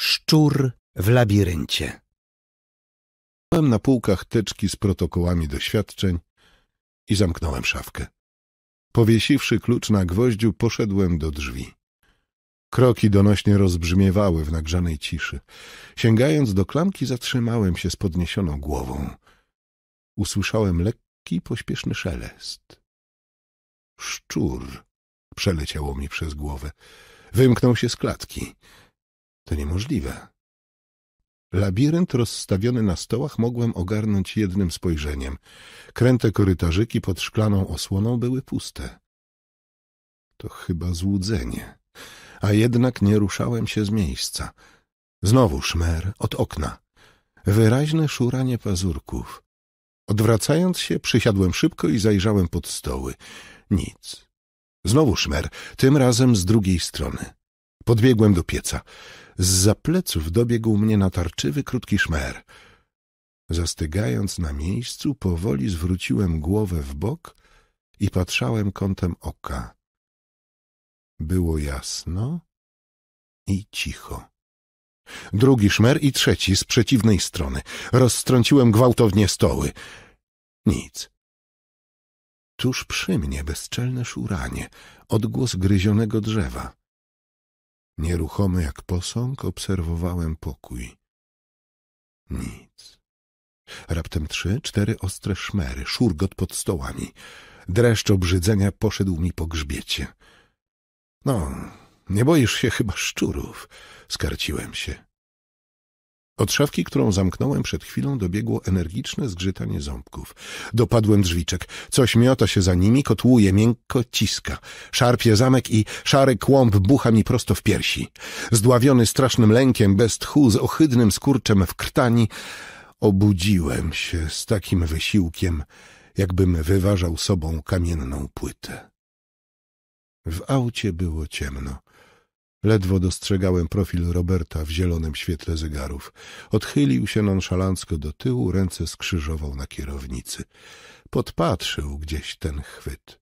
Szczur w labiryncie. Miałem na półkach teczki z protokołami doświadczeń i zamknąłem szafkę. Powiesiwszy klucz na gwoździu, poszedłem do drzwi. Kroki donośnie rozbrzmiewały w nagrzanej ciszy. Sięgając do klamki, zatrzymałem się z podniesioną głową. Usłyszałem lekki, pośpieszny szelest. Szczur przeleciało mi przez głowę. Wymknął się z klatki. To niemożliwe. Labirynt rozstawiony na stołach mogłem ogarnąć jednym spojrzeniem. Kręte korytarzyki pod szklaną osłoną były puste. To chyba złudzenie. A jednak nie ruszałem się z miejsca. Znowu szmer od okna. Wyraźne szuranie pazurków. Odwracając się, przysiadłem szybko i zajrzałem pod stoły. Nic. Znowu szmer, tym razem z drugiej strony. Podbiegłem do pieca. Z zapleców dobiegł mnie natarczywy, krótki szmer. Zastygając na miejscu, powoli zwróciłem głowę w bok i patrzałem kątem oka. Było jasno i cicho. Drugi szmer i trzeci z przeciwnej strony. Rozstrąciłem gwałtownie stoły. Nic. Tuż przy mnie bezczelne szuranie, odgłos gryzionego drzewa. Nieruchomy jak posąg obserwowałem pokój. Nic. Raptem trzy, cztery ostre szmery, szurgot pod stołami. Dreszcz obrzydzenia poszedł mi po grzbiecie. No, nie boisz się chyba szczurów, skarciłem się. Od szafki, którą zamknąłem przed chwilą, dobiegło energiczne zgrzytanie ząbków. Dopadłem drzwiczek. Coś miota się za nimi, kotłuje, miękko ciska. Szarpie zamek i szary kłąb bucha mi prosto w piersi. Zdławiony strasznym lękiem, bez tchu, z ohydnym skurczem w krtani, obudziłem się z takim wysiłkiem, jakbym wyważał sobą kamienną płytę. W aucie było ciemno. Ledwo dostrzegałem profil Roberta w zielonym świetle zegarów. Odchylił się nonszalancko do tyłu, ręce skrzyżował na kierownicy. Podpatrzył gdzieś ten chwyt.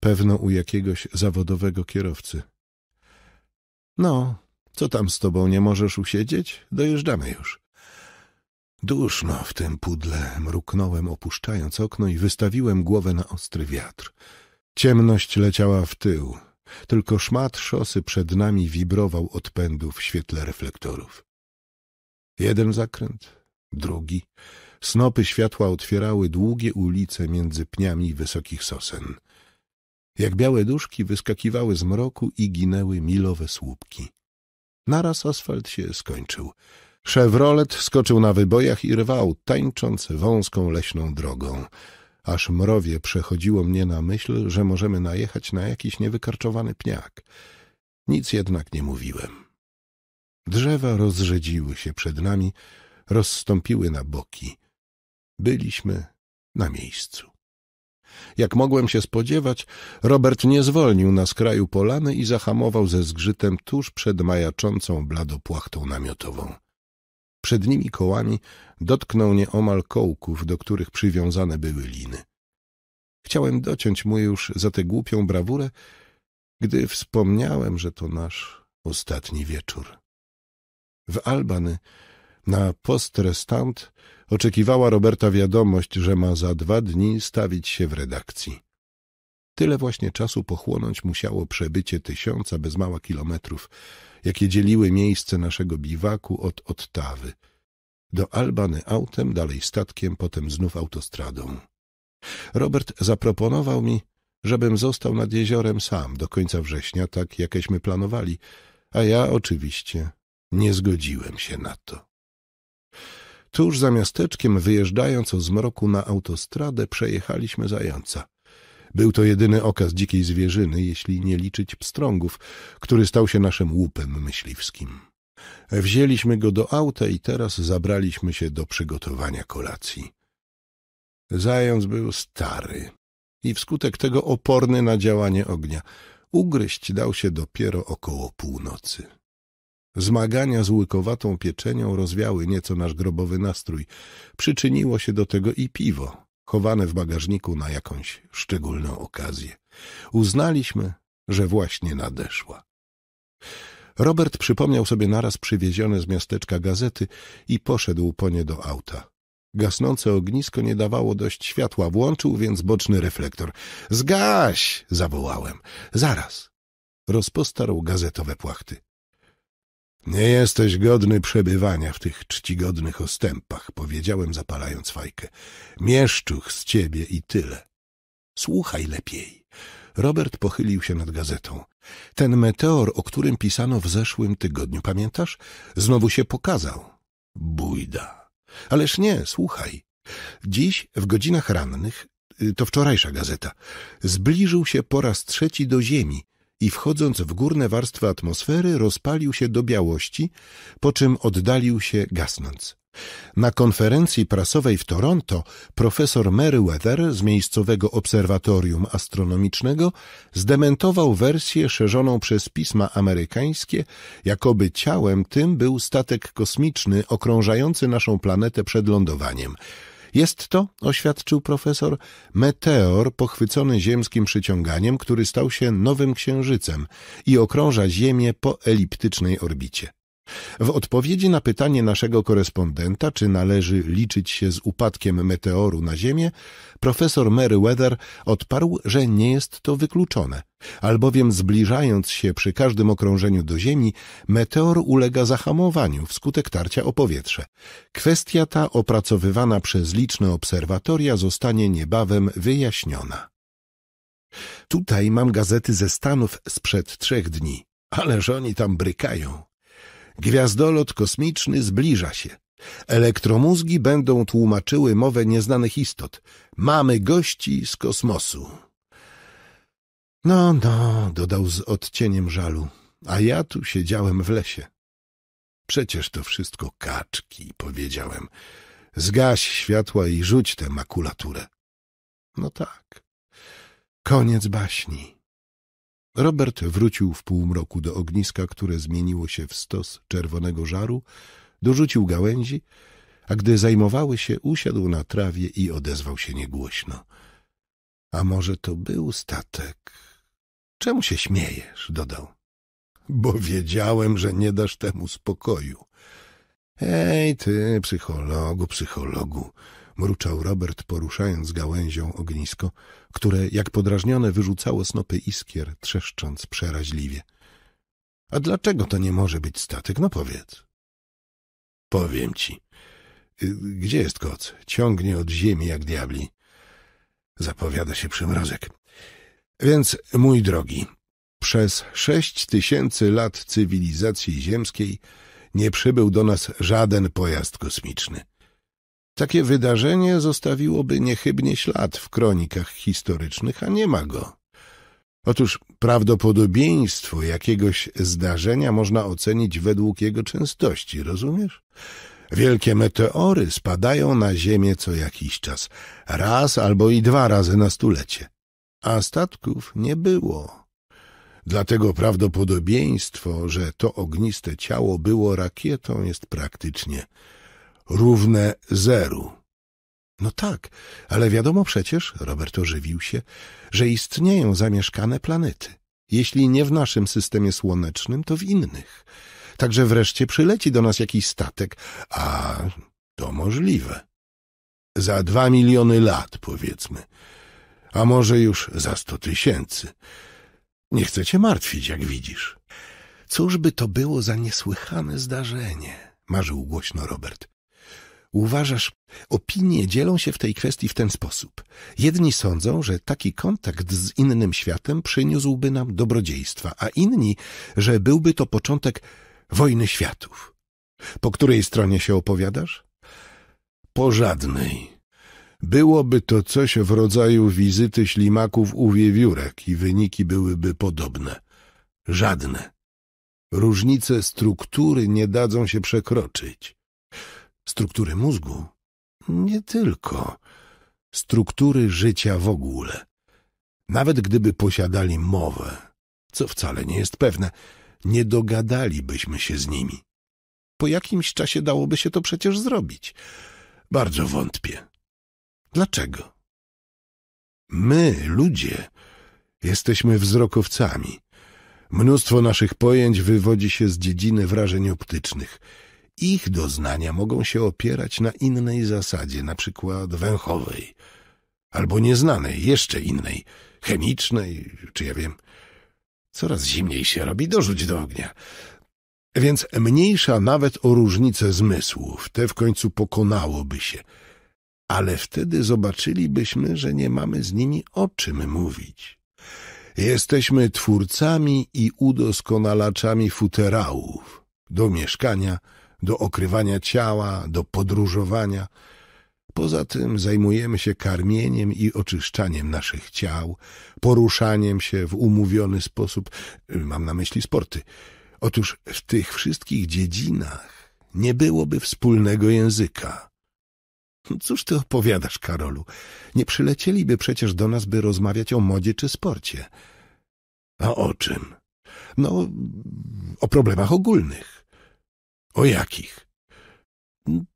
Pewno u jakiegoś zawodowego kierowcy. No, co tam z tobą, nie możesz usiedzieć? Dojeżdżamy już. Duszno w tym pudle, mruknąłem opuszczając okno i wystawiłem głowę na ostry wiatr. Ciemność leciała w tył. Tylko szmat szosy przed nami wibrował od pędu w świetle reflektorów. Jeden zakręt, drugi. Snopy światła otwierały długie ulice między pniami wysokich sosen. Jak białe duszki wyskakiwały z mroku i ginęły milowe słupki. Naraz asfalt się skończył. Chevrolet skoczył na wybojach i rwał, tańcząc wąską leśną drogą. Aż mrowie przechodziło mnie na myśl, że możemy najechać na jakiś niewykarczowany pniak. Nic jednak nie mówiłem. Drzewa rozrzedziły się przed nami, rozstąpiły na boki. Byliśmy na miejscu. Jak mogłem się spodziewać, Robert nie zwolnił na skraju polany i zahamował ze zgrzytem tuż przed majaczącą blado płachtą namiotową. Przednimi kołami dotknął nieomal kołków, do których przywiązane były liny. Chciałem dociąć mu już za tę głupią brawurę, gdy wspomniałem, że to nasz ostatni wieczór. W Albany na post oczekiwała Roberta wiadomość, że ma za dwa dni stawić się w redakcji. Tyle właśnie czasu pochłonąć musiało przebycie tysiąca bez mała kilometrów jakie dzieliły miejsce naszego biwaku od Ottawy. Do Albany autem, dalej statkiem, potem znów autostradą. Robert zaproponował mi, żebym został nad jeziorem sam do końca września, tak jakieśmy planowali, a ja oczywiście nie zgodziłem się na to. Tuż za miasteczkiem, wyjeżdżając o zmroku na autostradę, przejechaliśmy zająca. Był to jedyny okaz dzikiej zwierzyny, jeśli nie liczyć pstrągów, który stał się naszym łupem myśliwskim. Wzięliśmy go do auta i teraz zabraliśmy się do przygotowania kolacji. Zając był stary i wskutek tego oporny na działanie ognia. Ugryźć dał się dopiero około północy. Zmagania z łykowatą pieczenią rozwiały nieco nasz grobowy nastrój. Przyczyniło się do tego i piwo chowane w bagażniku na jakąś szczególną okazję. Uznaliśmy, że właśnie nadeszła. Robert przypomniał sobie naraz przywiezione z miasteczka gazety i poszedł po nie do auta. Gasnące ognisko nie dawało dość światła, włączył więc boczny reflektor. — Zgaś! — zawołałem. — Zaraz! Rozpostarł gazetowe płachty. Nie jesteś godny przebywania w tych czcigodnych ostępach, powiedziałem zapalając fajkę. Mieszczuch z ciebie i tyle. Słuchaj lepiej. Robert pochylił się nad gazetą. Ten meteor, o którym pisano w zeszłym tygodniu, pamiętasz? Znowu się pokazał. Bójda. Ależ nie, słuchaj. Dziś w godzinach rannych, y, to wczorajsza gazeta, zbliżył się po raz trzeci do Ziemi i wchodząc w górne warstwy atmosfery rozpalił się do białości, po czym oddalił się gasnąc. Na konferencji prasowej w Toronto profesor Meriwether z miejscowego obserwatorium astronomicznego zdementował wersję szerzoną przez pisma amerykańskie, jakoby ciałem tym był statek kosmiczny okrążający naszą planetę przed lądowaniem – jest to, oświadczył profesor, meteor pochwycony ziemskim przyciąganiem, który stał się nowym księżycem i okrąża Ziemię po eliptycznej orbicie. W odpowiedzi na pytanie naszego korespondenta, czy należy liczyć się z upadkiem meteoru na Ziemię, profesor Meriwether odparł, że nie jest to wykluczone, albowiem zbliżając się przy każdym okrążeniu do Ziemi, meteor ulega zahamowaniu wskutek tarcia o powietrze. Kwestia ta opracowywana przez liczne obserwatoria zostanie niebawem wyjaśniona. Tutaj mam gazety ze Stanów sprzed trzech dni, ależ oni tam brykają. Gwiazdolot kosmiczny zbliża się. Elektromózgi będą tłumaczyły mowę nieznanych istot. Mamy gości z kosmosu. No, no, dodał z odcieniem żalu, a ja tu siedziałem w lesie. Przecież to wszystko kaczki, powiedziałem. Zgaś światła i rzuć tę makulaturę. No tak. Koniec baśni. Robert wrócił w półmroku do ogniska, które zmieniło się w stos czerwonego żaru, dorzucił gałęzi, a gdy zajmowały się, usiadł na trawie i odezwał się niegłośno. A może to był statek? Czemu się śmiejesz? dodał. Bo wiedziałem, że nie dasz temu spokoju. Ej, ty, psychologu, psychologu, mruczał Robert, poruszając gałęzią ognisko, które jak podrażnione wyrzucało snopy iskier, trzeszcząc przeraźliwie. A dlaczego to nie może być statek? No powiedz. Powiem ci. Y, gdzie jest koc? Ciągnie od ziemi jak diabli. Zapowiada się przymrozek. Więc, mój drogi, przez sześć tysięcy lat cywilizacji ziemskiej nie przybył do nas żaden pojazd kosmiczny. Takie wydarzenie zostawiłoby niechybnie ślad w kronikach historycznych, a nie ma go. Otóż prawdopodobieństwo jakiegoś zdarzenia można ocenić według jego częstości, rozumiesz? Wielkie meteory spadają na Ziemię co jakiś czas, raz albo i dwa razy na stulecie, a statków nie było. Dlatego prawdopodobieństwo, że to ogniste ciało było rakietą, jest praktycznie równe zeru. No tak, ale wiadomo przecież, Robert ożywił się, że istnieją zamieszkane planety. Jeśli nie w naszym systemie słonecznym, to w innych. Także wreszcie przyleci do nas jakiś statek, a to możliwe. Za dwa miliony lat, powiedzmy. A może już za sto tysięcy. Nie chcę cię martwić, jak widzisz. Cóż by to było za niesłychane zdarzenie, marzył głośno Robert. Uważasz, opinie dzielą się w tej kwestii w ten sposób. Jedni sądzą, że taki kontakt z innym światem przyniósłby nam dobrodziejstwa, a inni, że byłby to początek wojny światów. Po której stronie się opowiadasz? Po żadnej. Byłoby to coś w rodzaju wizyty ślimaków u wiewiórek i wyniki byłyby podobne. Żadne. Różnice struktury nie dadzą się przekroczyć struktury mózgu. Nie tylko. Struktury życia w ogóle. Nawet gdyby posiadali mowę, co wcale nie jest pewne, nie dogadalibyśmy się z nimi. Po jakimś czasie dałoby się to przecież zrobić. Bardzo wątpię. Dlaczego? My, ludzie, jesteśmy wzrokowcami. Mnóstwo naszych pojęć wywodzi się z dziedziny wrażeń optycznych – ich doznania mogą się opierać na innej zasadzie, na przykład węchowej, albo nieznanej, jeszcze innej, chemicznej, czy ja wiem. Coraz zimniej się robi, dorzuć do ognia. Więc mniejsza nawet o różnice zmysłów, te w końcu pokonałoby się. Ale wtedy zobaczylibyśmy, że nie mamy z nimi o czym mówić. Jesteśmy twórcami i udoskonalaczami futerałów do mieszkania, do okrywania ciała, do podróżowania. Poza tym zajmujemy się karmieniem i oczyszczaniem naszych ciał, poruszaniem się w umówiony sposób, mam na myśli sporty. Otóż w tych wszystkich dziedzinach nie byłoby wspólnego języka. Cóż ty opowiadasz, Karolu? Nie przylecieliby przecież do nas, by rozmawiać o modzie czy sporcie. A o czym? No, o problemach ogólnych. O jakich?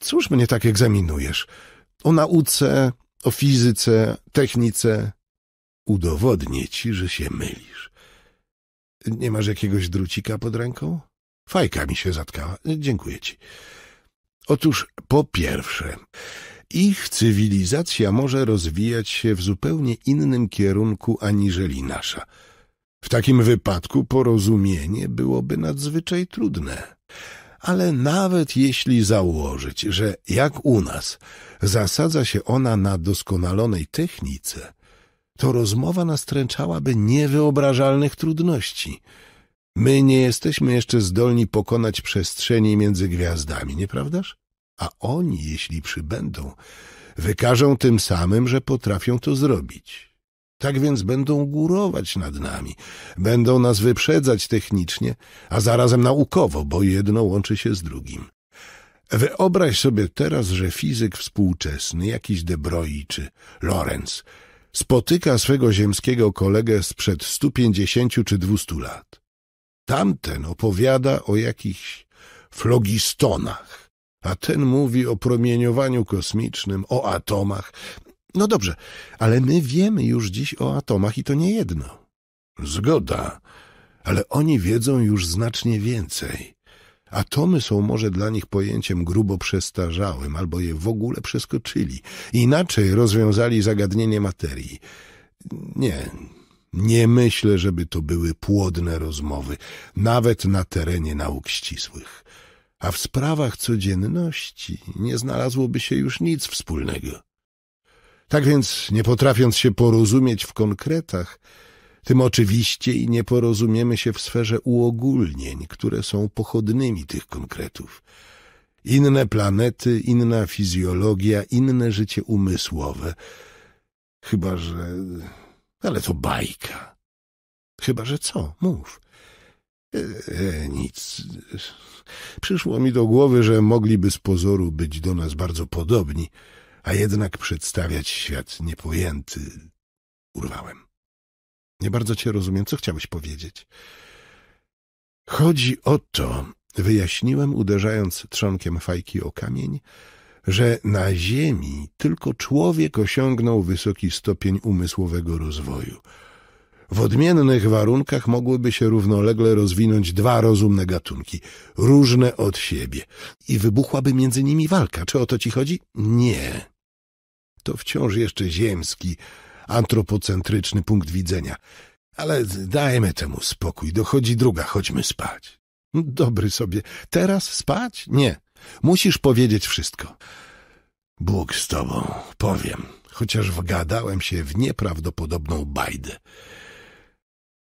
Cóż mnie tak egzaminujesz? O nauce, o fizyce, technice. Udowodnię ci, że się mylisz. Nie masz jakiegoś drucika pod ręką? Fajka mi się zatkała. Dziękuję ci. Otóż po pierwsze, ich cywilizacja może rozwijać się w zupełnie innym kierunku aniżeli nasza. W takim wypadku porozumienie byłoby nadzwyczaj trudne ale nawet jeśli założyć, że jak u nas zasadza się ona na doskonalonej technice, to rozmowa nastręczałaby niewyobrażalnych trudności. My nie jesteśmy jeszcze zdolni pokonać przestrzeni między gwiazdami, nieprawdaż? A oni, jeśli przybędą, wykażą tym samym, że potrafią to zrobić. Tak więc będą górować nad nami, będą nas wyprzedzać technicznie, a zarazem naukowo, bo jedno łączy się z drugim. Wyobraź sobie teraz, że fizyk współczesny, jakiś De Broglie czy Lorenz, spotyka swego ziemskiego kolegę sprzed 150 czy 200 lat. Tamten opowiada o jakichś flogistonach, a ten mówi o promieniowaniu kosmicznym, o atomach, no dobrze, ale my wiemy już dziś o atomach i to nie jedno. Zgoda, ale oni wiedzą już znacznie więcej. Atomy są może dla nich pojęciem grubo przestarzałym, albo je w ogóle przeskoczyli. Inaczej rozwiązali zagadnienie materii. Nie, nie myślę, żeby to były płodne rozmowy, nawet na terenie nauk ścisłych. A w sprawach codzienności nie znalazłoby się już nic wspólnego. Tak więc, nie potrafiąc się porozumieć w konkretach, tym oczywiście i nie porozumiemy się w sferze uogólnień, które są pochodnymi tych konkretów. Inne planety, inna fizjologia, inne życie umysłowe. Chyba, że... ale to bajka. Chyba, że co? Mów. E, e, nic. Przyszło mi do głowy, że mogliby z pozoru być do nas bardzo podobni, a jednak przedstawiać świat niepojęty. Urwałem. Nie bardzo cię rozumiem, co chciałeś powiedzieć. Chodzi o to, wyjaśniłem, uderzając trzonkiem fajki o kamień, że na Ziemi tylko człowiek osiągnął wysoki stopień umysłowego rozwoju. W odmiennych warunkach mogłyby się równolegle rozwinąć dwa rozumne gatunki, różne od siebie, i wybuchłaby między nimi walka. Czy o to ci chodzi? Nie to wciąż jeszcze ziemski, antropocentryczny punkt widzenia. Ale dajmy temu spokój, dochodzi druga, chodźmy spać. Dobry sobie, teraz spać? Nie, musisz powiedzieć wszystko. Bóg z tobą, powiem, chociaż wgadałem się w nieprawdopodobną bajdę.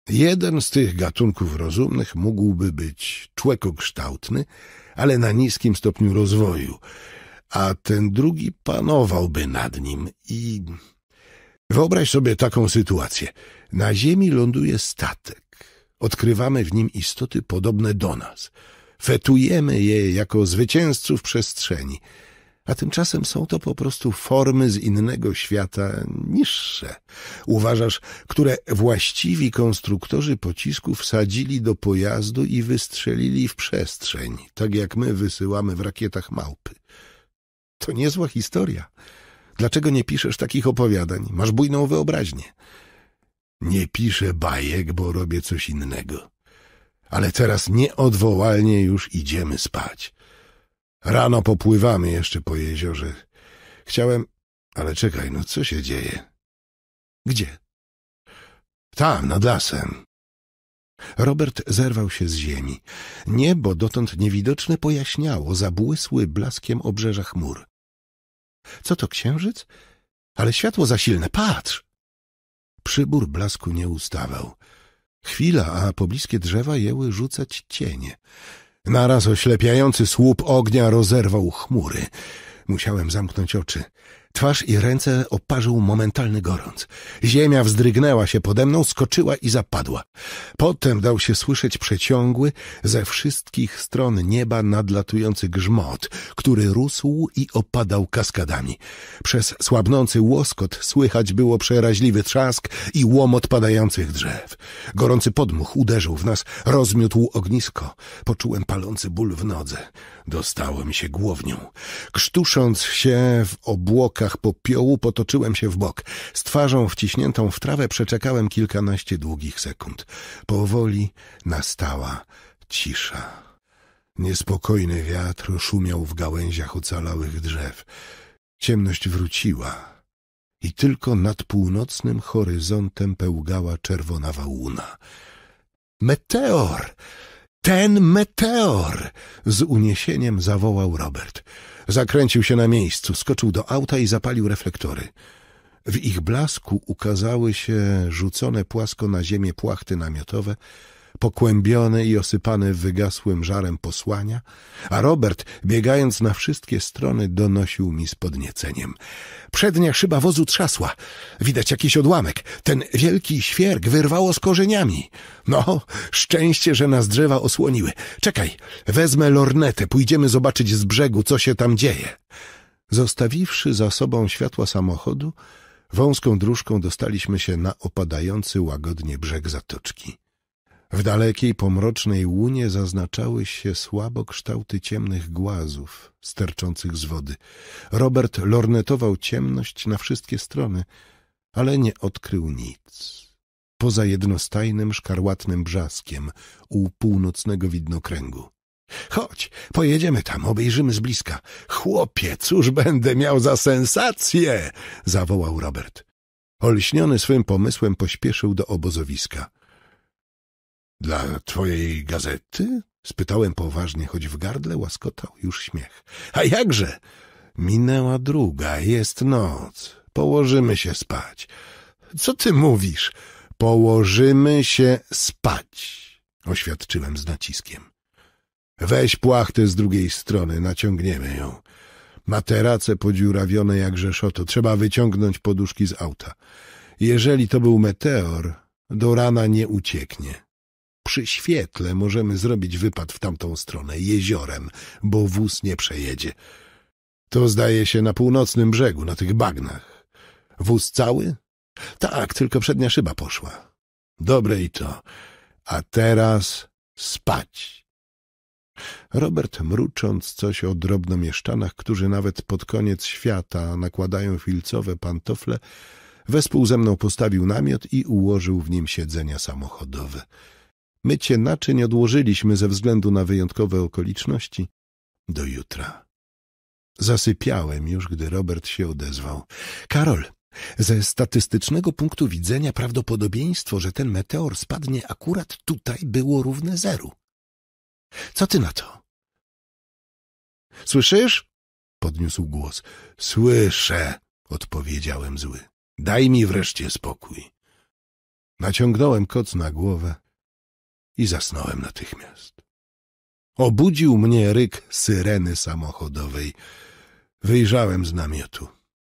Jeden z tych gatunków rozumnych mógłby być człekokształtny, ale na niskim stopniu rozwoju, a ten drugi panowałby nad nim i... Wyobraź sobie taką sytuację. Na ziemi ląduje statek. Odkrywamy w nim istoty podobne do nas. Fetujemy je jako zwycięzców przestrzeni. A tymczasem są to po prostu formy z innego świata, niższe. Uważasz, które właściwi konstruktorzy pocisków wsadzili do pojazdu i wystrzelili w przestrzeń, tak jak my wysyłamy w rakietach małpy. To niezła historia. Dlaczego nie piszesz takich opowiadań? Masz bujną wyobraźnię. Nie piszę bajek, bo robię coś innego. Ale teraz nieodwołalnie już idziemy spać. Rano popływamy jeszcze po jeziorze. Chciałem... Ale czekaj, no co się dzieje? Gdzie? Tam, nad lasem. Robert zerwał się z ziemi. Niebo dotąd niewidoczne pojaśniało, zabłysły blaskiem obrzeża chmur. Co to, księżyc? Ale światło za silne, patrz! Przybór blasku nie ustawał. Chwila, a pobliskie drzewa jęły rzucać cienie. Naraz oślepiający słup ognia rozerwał chmury. Musiałem zamknąć oczy. Twarz i ręce oparzył momentalny gorąc. Ziemia wzdrygnęła się pode mną, skoczyła i zapadła. Potem dał się słyszeć przeciągły, ze wszystkich stron nieba nadlatujący grzmot, który rósł i opadał kaskadami. Przez słabnący łoskot słychać było przeraźliwy trzask i łomot padających drzew. Gorący podmuch uderzył w nas, rozmiótł ognisko. Poczułem palący ból w nodze. Dostało mi się głownią. Krztusząc się w obłokach cząstkach popiołu potoczyłem się w bok. Z twarzą wciśniętą w trawę przeczekałem kilkanaście długich sekund. Powoli nastała cisza. Niespokojny wiatr szumiał w gałęziach ocalałych drzew. Ciemność wróciła i tylko nad północnym horyzontem pełgała czerwona wałuna. Meteor! Ten meteor! Z uniesieniem zawołał Robert. Zakręcił się na miejscu, skoczył do auta i zapalił reflektory. W ich blasku ukazały się rzucone płasko na ziemię płachty namiotowe, pokłębione i osypane wygasłym żarem posłania, a Robert, biegając na wszystkie strony, donosił mi z podnieceniem. Przednia szyba wozu trzasła. Widać jakiś odłamek. Ten wielki świerk wyrwało z korzeniami. No, szczęście, że nas drzewa osłoniły. Czekaj, wezmę lornetę, pójdziemy zobaczyć z brzegu, co się tam dzieje. Zostawiwszy za sobą światła samochodu, wąską dróżką dostaliśmy się na opadający łagodnie brzeg zatoczki. W dalekiej, pomrocznej łunie zaznaczały się słabo kształty ciemnych głazów sterczących z wody. Robert lornetował ciemność na wszystkie strony, ale nie odkrył nic. Poza jednostajnym, szkarłatnym brzaskiem u północnego widnokręgu. Chodź, pojedziemy tam, obejrzymy z bliska. Chłopie, cóż będę miał za sensację! zawołał Robert. Olśniony swym pomysłem pośpieszył do obozowiska. Dla twojej gazety? Spytałem poważnie, choć w gardle łaskotał już śmiech. A jakże? Minęła druga, jest noc. Położymy się spać. Co ty mówisz? Położymy się spać, oświadczyłem z naciskiem. Weź płachtę z drugiej strony, naciągniemy ją. Materace podziurawione jak rzeszoto, trzeba wyciągnąć poduszki z auta. Jeżeli to był meteor, do rana nie ucieknie. Przy świetle możemy zrobić wypad w tamtą stronę, jeziorem, bo wóz nie przejedzie. To zdaje się na północnym brzegu, na tych bagnach. Wóz cały? Tak, tylko przednia szyba poszła. Dobre i to. A teraz spać. Robert mrucząc coś o drobnomieszczanach, którzy nawet pod koniec świata nakładają filcowe pantofle, wespół ze mną postawił namiot i ułożył w nim siedzenia samochodowe. Mycie naczyń odłożyliśmy ze względu na wyjątkowe okoliczności do jutra. Zasypiałem już, gdy Robert się odezwał. Karol, ze statystycznego punktu widzenia prawdopodobieństwo, że ten meteor spadnie akurat tutaj było równe zeru. Co ty na to? Słyszysz? Podniósł głos. Słyszę, odpowiedziałem zły. Daj mi wreszcie spokój. Naciągnąłem koc na głowę i zasnąłem natychmiast. Obudził mnie ryk syreny samochodowej. Wyjrzałem z namiotu.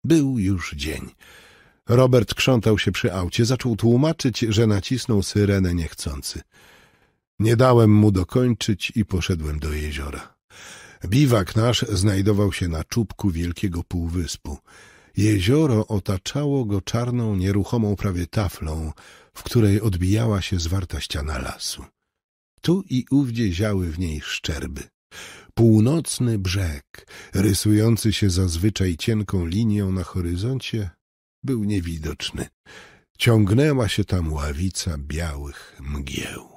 Był już dzień. Robert krzątał się przy aucie, zaczął tłumaczyć, że nacisnął syrenę niechcący. Nie dałem mu dokończyć i poszedłem do jeziora. Biwak nasz znajdował się na czubku wielkiego półwyspu. Jezioro otaczało go czarną, nieruchomą prawie taflą, w której odbijała się zwarta ściana lasu. Tu i ówdzie ziały w niej szczerby. Północny brzeg, rysujący się zazwyczaj cienką linią na horyzoncie, był niewidoczny. Ciągnęła się tam ławica białych mgieł.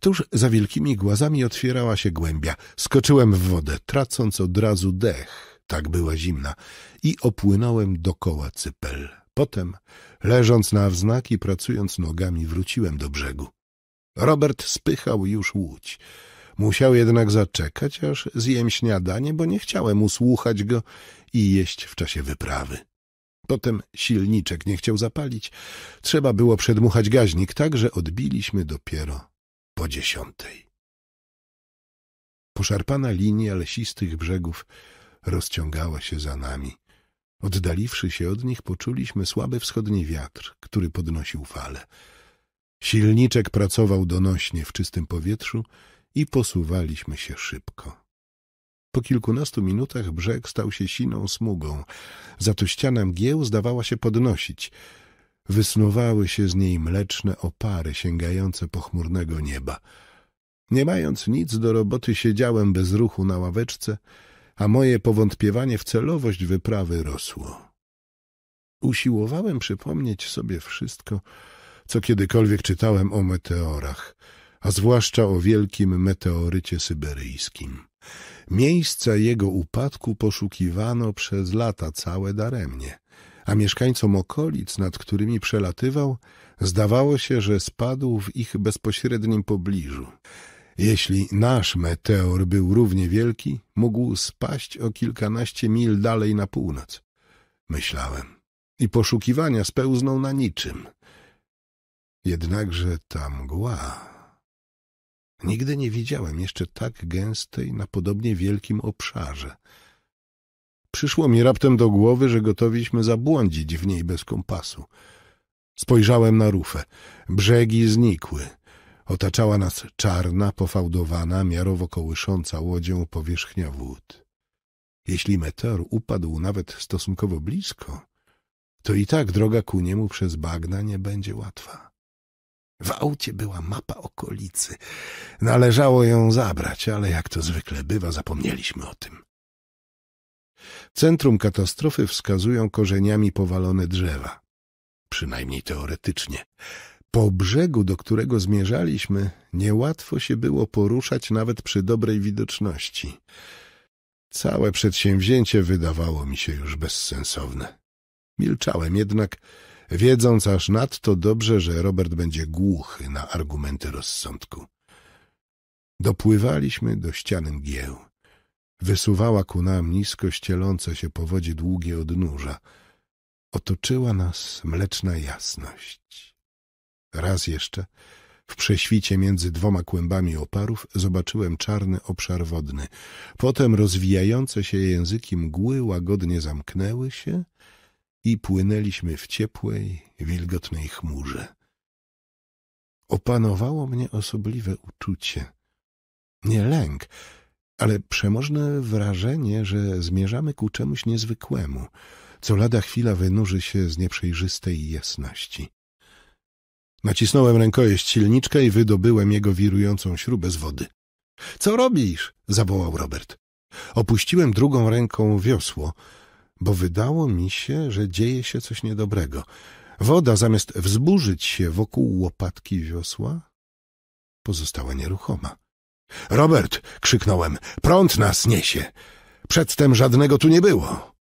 Tuż za wielkimi głazami otwierała się głębia. Skoczyłem w wodę, tracąc od razu dech tak była zimna, i opłynąłem dokoła cypel. Potem, leżąc na wznak i pracując nogami, wróciłem do brzegu. Robert spychał już łódź. Musiał jednak zaczekać, aż zjem śniadanie, bo nie chciałem usłuchać go i jeść w czasie wyprawy. Potem silniczek nie chciał zapalić. Trzeba było przedmuchać gaźnik, tak że odbiliśmy dopiero po dziesiątej. Poszarpana linia lesistych brzegów rozciągała się za nami. Oddaliwszy się od nich, poczuliśmy słaby wschodni wiatr, który podnosił fale. Silniczek pracował donośnie w czystym powietrzu i posuwaliśmy się szybko. Po kilkunastu minutach brzeg stał się siną smugą, za to ściana mgieł zdawała się podnosić. Wysnuwały się z niej mleczne opary sięgające pochmurnego nieba. Nie mając nic do roboty, siedziałem bez ruchu na ławeczce a moje powątpiewanie w celowość wyprawy rosło. Usiłowałem przypomnieć sobie wszystko, co kiedykolwiek czytałem o meteorach, a zwłaszcza o wielkim meteorycie syberyjskim. Miejsca jego upadku poszukiwano przez lata całe daremnie, a mieszkańcom okolic, nad którymi przelatywał, zdawało się, że spadł w ich bezpośrednim pobliżu. Jeśli nasz meteor był równie wielki, mógł spaść o kilkanaście mil dalej na północ. Myślałem. I poszukiwania spełzną na niczym. Jednakże ta mgła... Nigdy nie widziałem jeszcze tak gęstej na podobnie wielkim obszarze. Przyszło mi raptem do głowy, że gotowiśmy zabłądzić w niej bez kompasu. Spojrzałem na rufę. Brzegi znikły. Otaczała nas czarna, pofałdowana, miarowo kołysząca łodzią powierzchnia wód. Jeśli meteor upadł nawet stosunkowo blisko, to i tak droga ku niemu przez bagna nie będzie łatwa. W aucie była mapa okolicy. Należało ją zabrać, ale jak to zwykle bywa, zapomnieliśmy o tym. Centrum katastrofy wskazują korzeniami powalone drzewa. Przynajmniej teoretycznie. Po brzegu, do którego zmierzaliśmy, niełatwo się było poruszać nawet przy dobrej widoczności. Całe przedsięwzięcie wydawało mi się już bezsensowne. Milczałem jednak, wiedząc aż nadto dobrze, że Robert będzie głuchy na argumenty rozsądku. Dopływaliśmy do ściany mgieł. Wysuwała ku nam nisko ścielące się po wodzie długie odnóża. Otoczyła nas mleczna jasność. Raz jeszcze, w prześwicie między dwoma kłębami oparów, zobaczyłem czarny obszar wodny. Potem rozwijające się języki mgły łagodnie zamknęły się i płynęliśmy w ciepłej, wilgotnej chmurze. Opanowało mnie osobliwe uczucie. Nie lęk, ale przemożne wrażenie, że zmierzamy ku czemuś niezwykłemu, co lada chwila wynurzy się z nieprzejrzystej jasności. Nacisnąłem rękojeść silniczkę i wydobyłem jego wirującą śrubę z wody. — Co robisz? — zawołał Robert. Opuściłem drugą ręką wiosło, bo wydało mi się, że dzieje się coś niedobrego. Woda, zamiast wzburzyć się wokół łopatki wiosła, pozostała nieruchoma. — Robert! — krzyknąłem. — Prąd nas niesie! Przedtem żadnego tu nie było!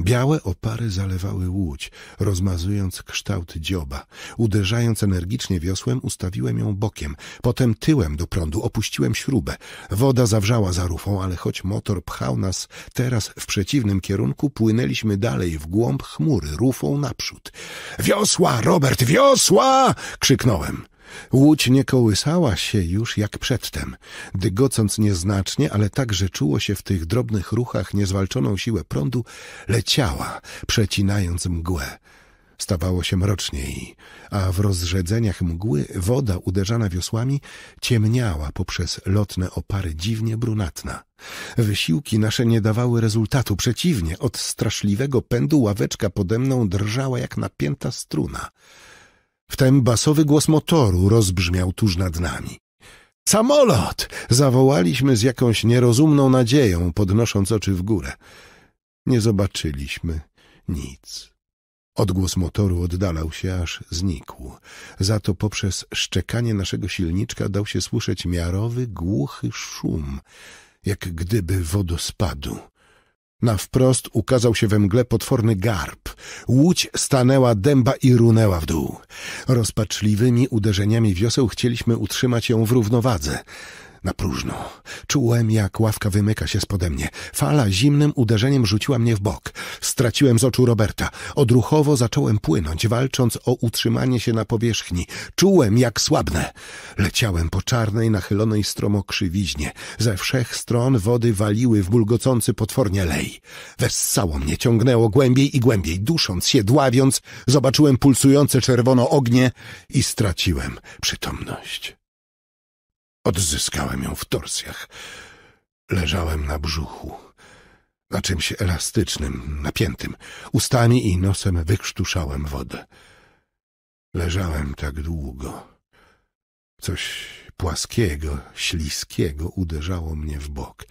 Białe opary zalewały łódź, rozmazując kształt dzioba. Uderzając energicznie wiosłem, ustawiłem ją bokiem, potem tyłem do prądu, opuściłem śrubę. Woda zawrzała za rufą, ale choć motor pchał nas teraz w przeciwnym kierunku, płynęliśmy dalej w głąb chmury, rufą naprzód. — Wiosła, Robert, wiosła! — krzyknąłem. Łódź nie kołysała się już jak przedtem, dygocąc nieznacznie, ale także czuło się w tych drobnych ruchach niezwalczoną siłę prądu, leciała, przecinając mgłę. Stawało się mroczniej, a w rozrzedzeniach mgły woda uderzana wiosłami ciemniała poprzez lotne opary dziwnie brunatna. Wysiłki nasze nie dawały rezultatu, przeciwnie, od straszliwego pędu ławeczka pode mną drżała jak napięta struna. Wtem basowy głos motoru rozbrzmiał tuż nad nami. Samolot! Zawołaliśmy z jakąś nierozumną nadzieją, podnosząc oczy w górę. Nie zobaczyliśmy nic. Odgłos motoru oddalał się, aż znikł. Za to poprzez szczekanie naszego silniczka dał się słyszeć miarowy, głuchy szum, jak gdyby wodospadu. Na wprost ukazał się we mgle potworny garb. Łódź stanęła dęba i runęła w dół. Rozpaczliwymi uderzeniami wioseł chcieliśmy utrzymać ją w równowadze. Na próżno. Czułem, jak ławka wymyka się spode mnie. Fala zimnym uderzeniem rzuciła mnie w bok. Straciłem z oczu Roberta. Odruchowo zacząłem płynąć, walcząc o utrzymanie się na powierzchni. Czułem, jak słabne. Leciałem po czarnej, nachylonej stromo krzywiźnie. Ze wszech stron wody waliły w bulgocący potwornie lej. Wessało mnie, ciągnęło głębiej i głębiej. Dusząc się, dławiąc, zobaczyłem pulsujące czerwono ognie i straciłem przytomność. Odzyskałem ją w torsjach. Leżałem na brzuchu, na czymś elastycznym, napiętym. Ustami i nosem wykrztuszałem wodę. Leżałem tak długo. Coś płaskiego, śliskiego uderzało mnie w bok.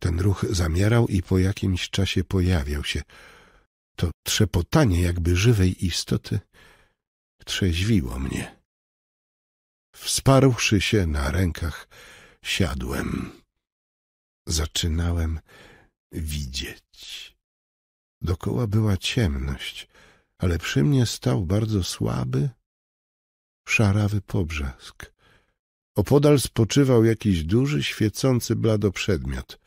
Ten ruch zamierał i po jakimś czasie pojawiał się. To trzepotanie jakby żywej istoty trzeźwiło mnie. Wsparłszy się na rękach, siadłem. Zaczynałem widzieć. Dokoła była ciemność, ale przy mnie stał bardzo słaby, szarawy pobrzask. Opodal spoczywał jakiś duży, świecący blado przedmiot.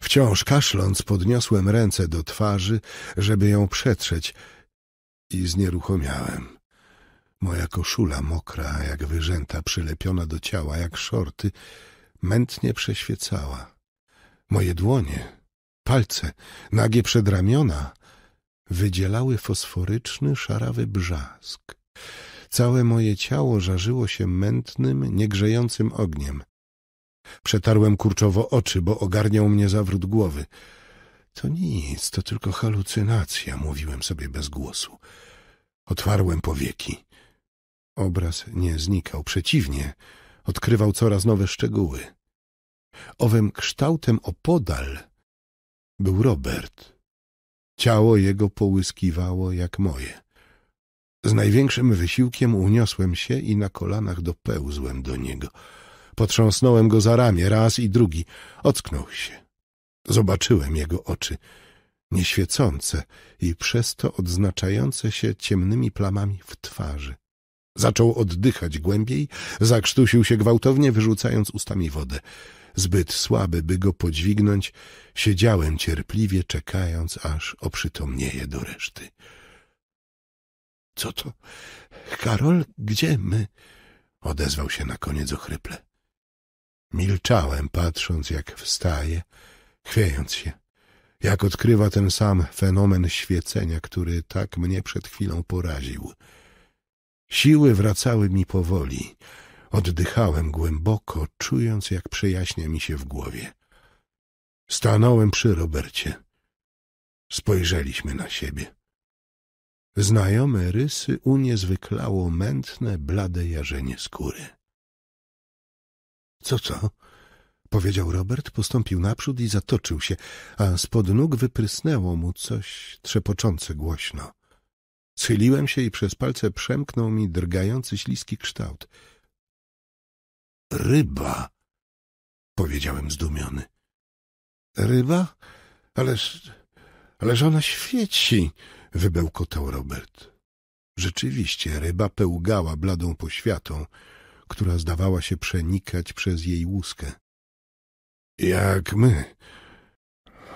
Wciąż kaszląc podniosłem ręce do twarzy, żeby ją przetrzeć i znieruchomiałem. Moja koszula mokra, jak wyrzęta, przylepiona do ciała, jak szorty, mętnie przeświecała. Moje dłonie, palce, nagie przedramiona wydzielały fosforyczny, szarawy brzask. Całe moje ciało żarzyło się mętnym, niegrzejącym ogniem. Przetarłem kurczowo oczy, bo ogarniał mnie zawrót głowy. To nic, to tylko halucynacja, mówiłem sobie bez głosu. Otwarłem powieki. Obraz nie znikał, przeciwnie, odkrywał coraz nowe szczegóły. Owym kształtem opodal był Robert. Ciało jego połyskiwało jak moje. Z największym wysiłkiem uniosłem się i na kolanach dopełzłem do niego. Potrząsnąłem go za ramię raz i drugi. Ocknął się. Zobaczyłem jego oczy, nieświecące i przez to odznaczające się ciemnymi plamami w twarzy. Zaczął oddychać głębiej, zakrztusił się gwałtownie, wyrzucając ustami wodę. Zbyt słaby, by go podźwignąć, siedziałem cierpliwie, czekając, aż oprzytomnieje do reszty. — Co to? Karol, gdzie my? — odezwał się na koniec ochryple. Milczałem, patrząc, jak wstaje, chwiejąc się, jak odkrywa ten sam fenomen świecenia, który tak mnie przed chwilą poraził — Siły wracały mi powoli. Oddychałem głęboko, czując, jak przejaśnia mi się w głowie. Stanąłem przy Robercie. Spojrzeliśmy na siebie. Znajome rysy uniezwyklało mętne, blade jarzenie skóry. — Co, co? — powiedział Robert, postąpił naprzód i zatoczył się, a spod nóg wyprysnęło mu coś trzepoczące głośno. Schyliłem się i przez palce przemknął mi drgający śliski kształt. Ryba, powiedziałem zdumiony. Ryba? Ależ, ależ ona świeci, wybełkotał Robert. Rzeczywiście ryba pełgała bladą poświatą, która zdawała się przenikać przez jej łuskę. Jak my,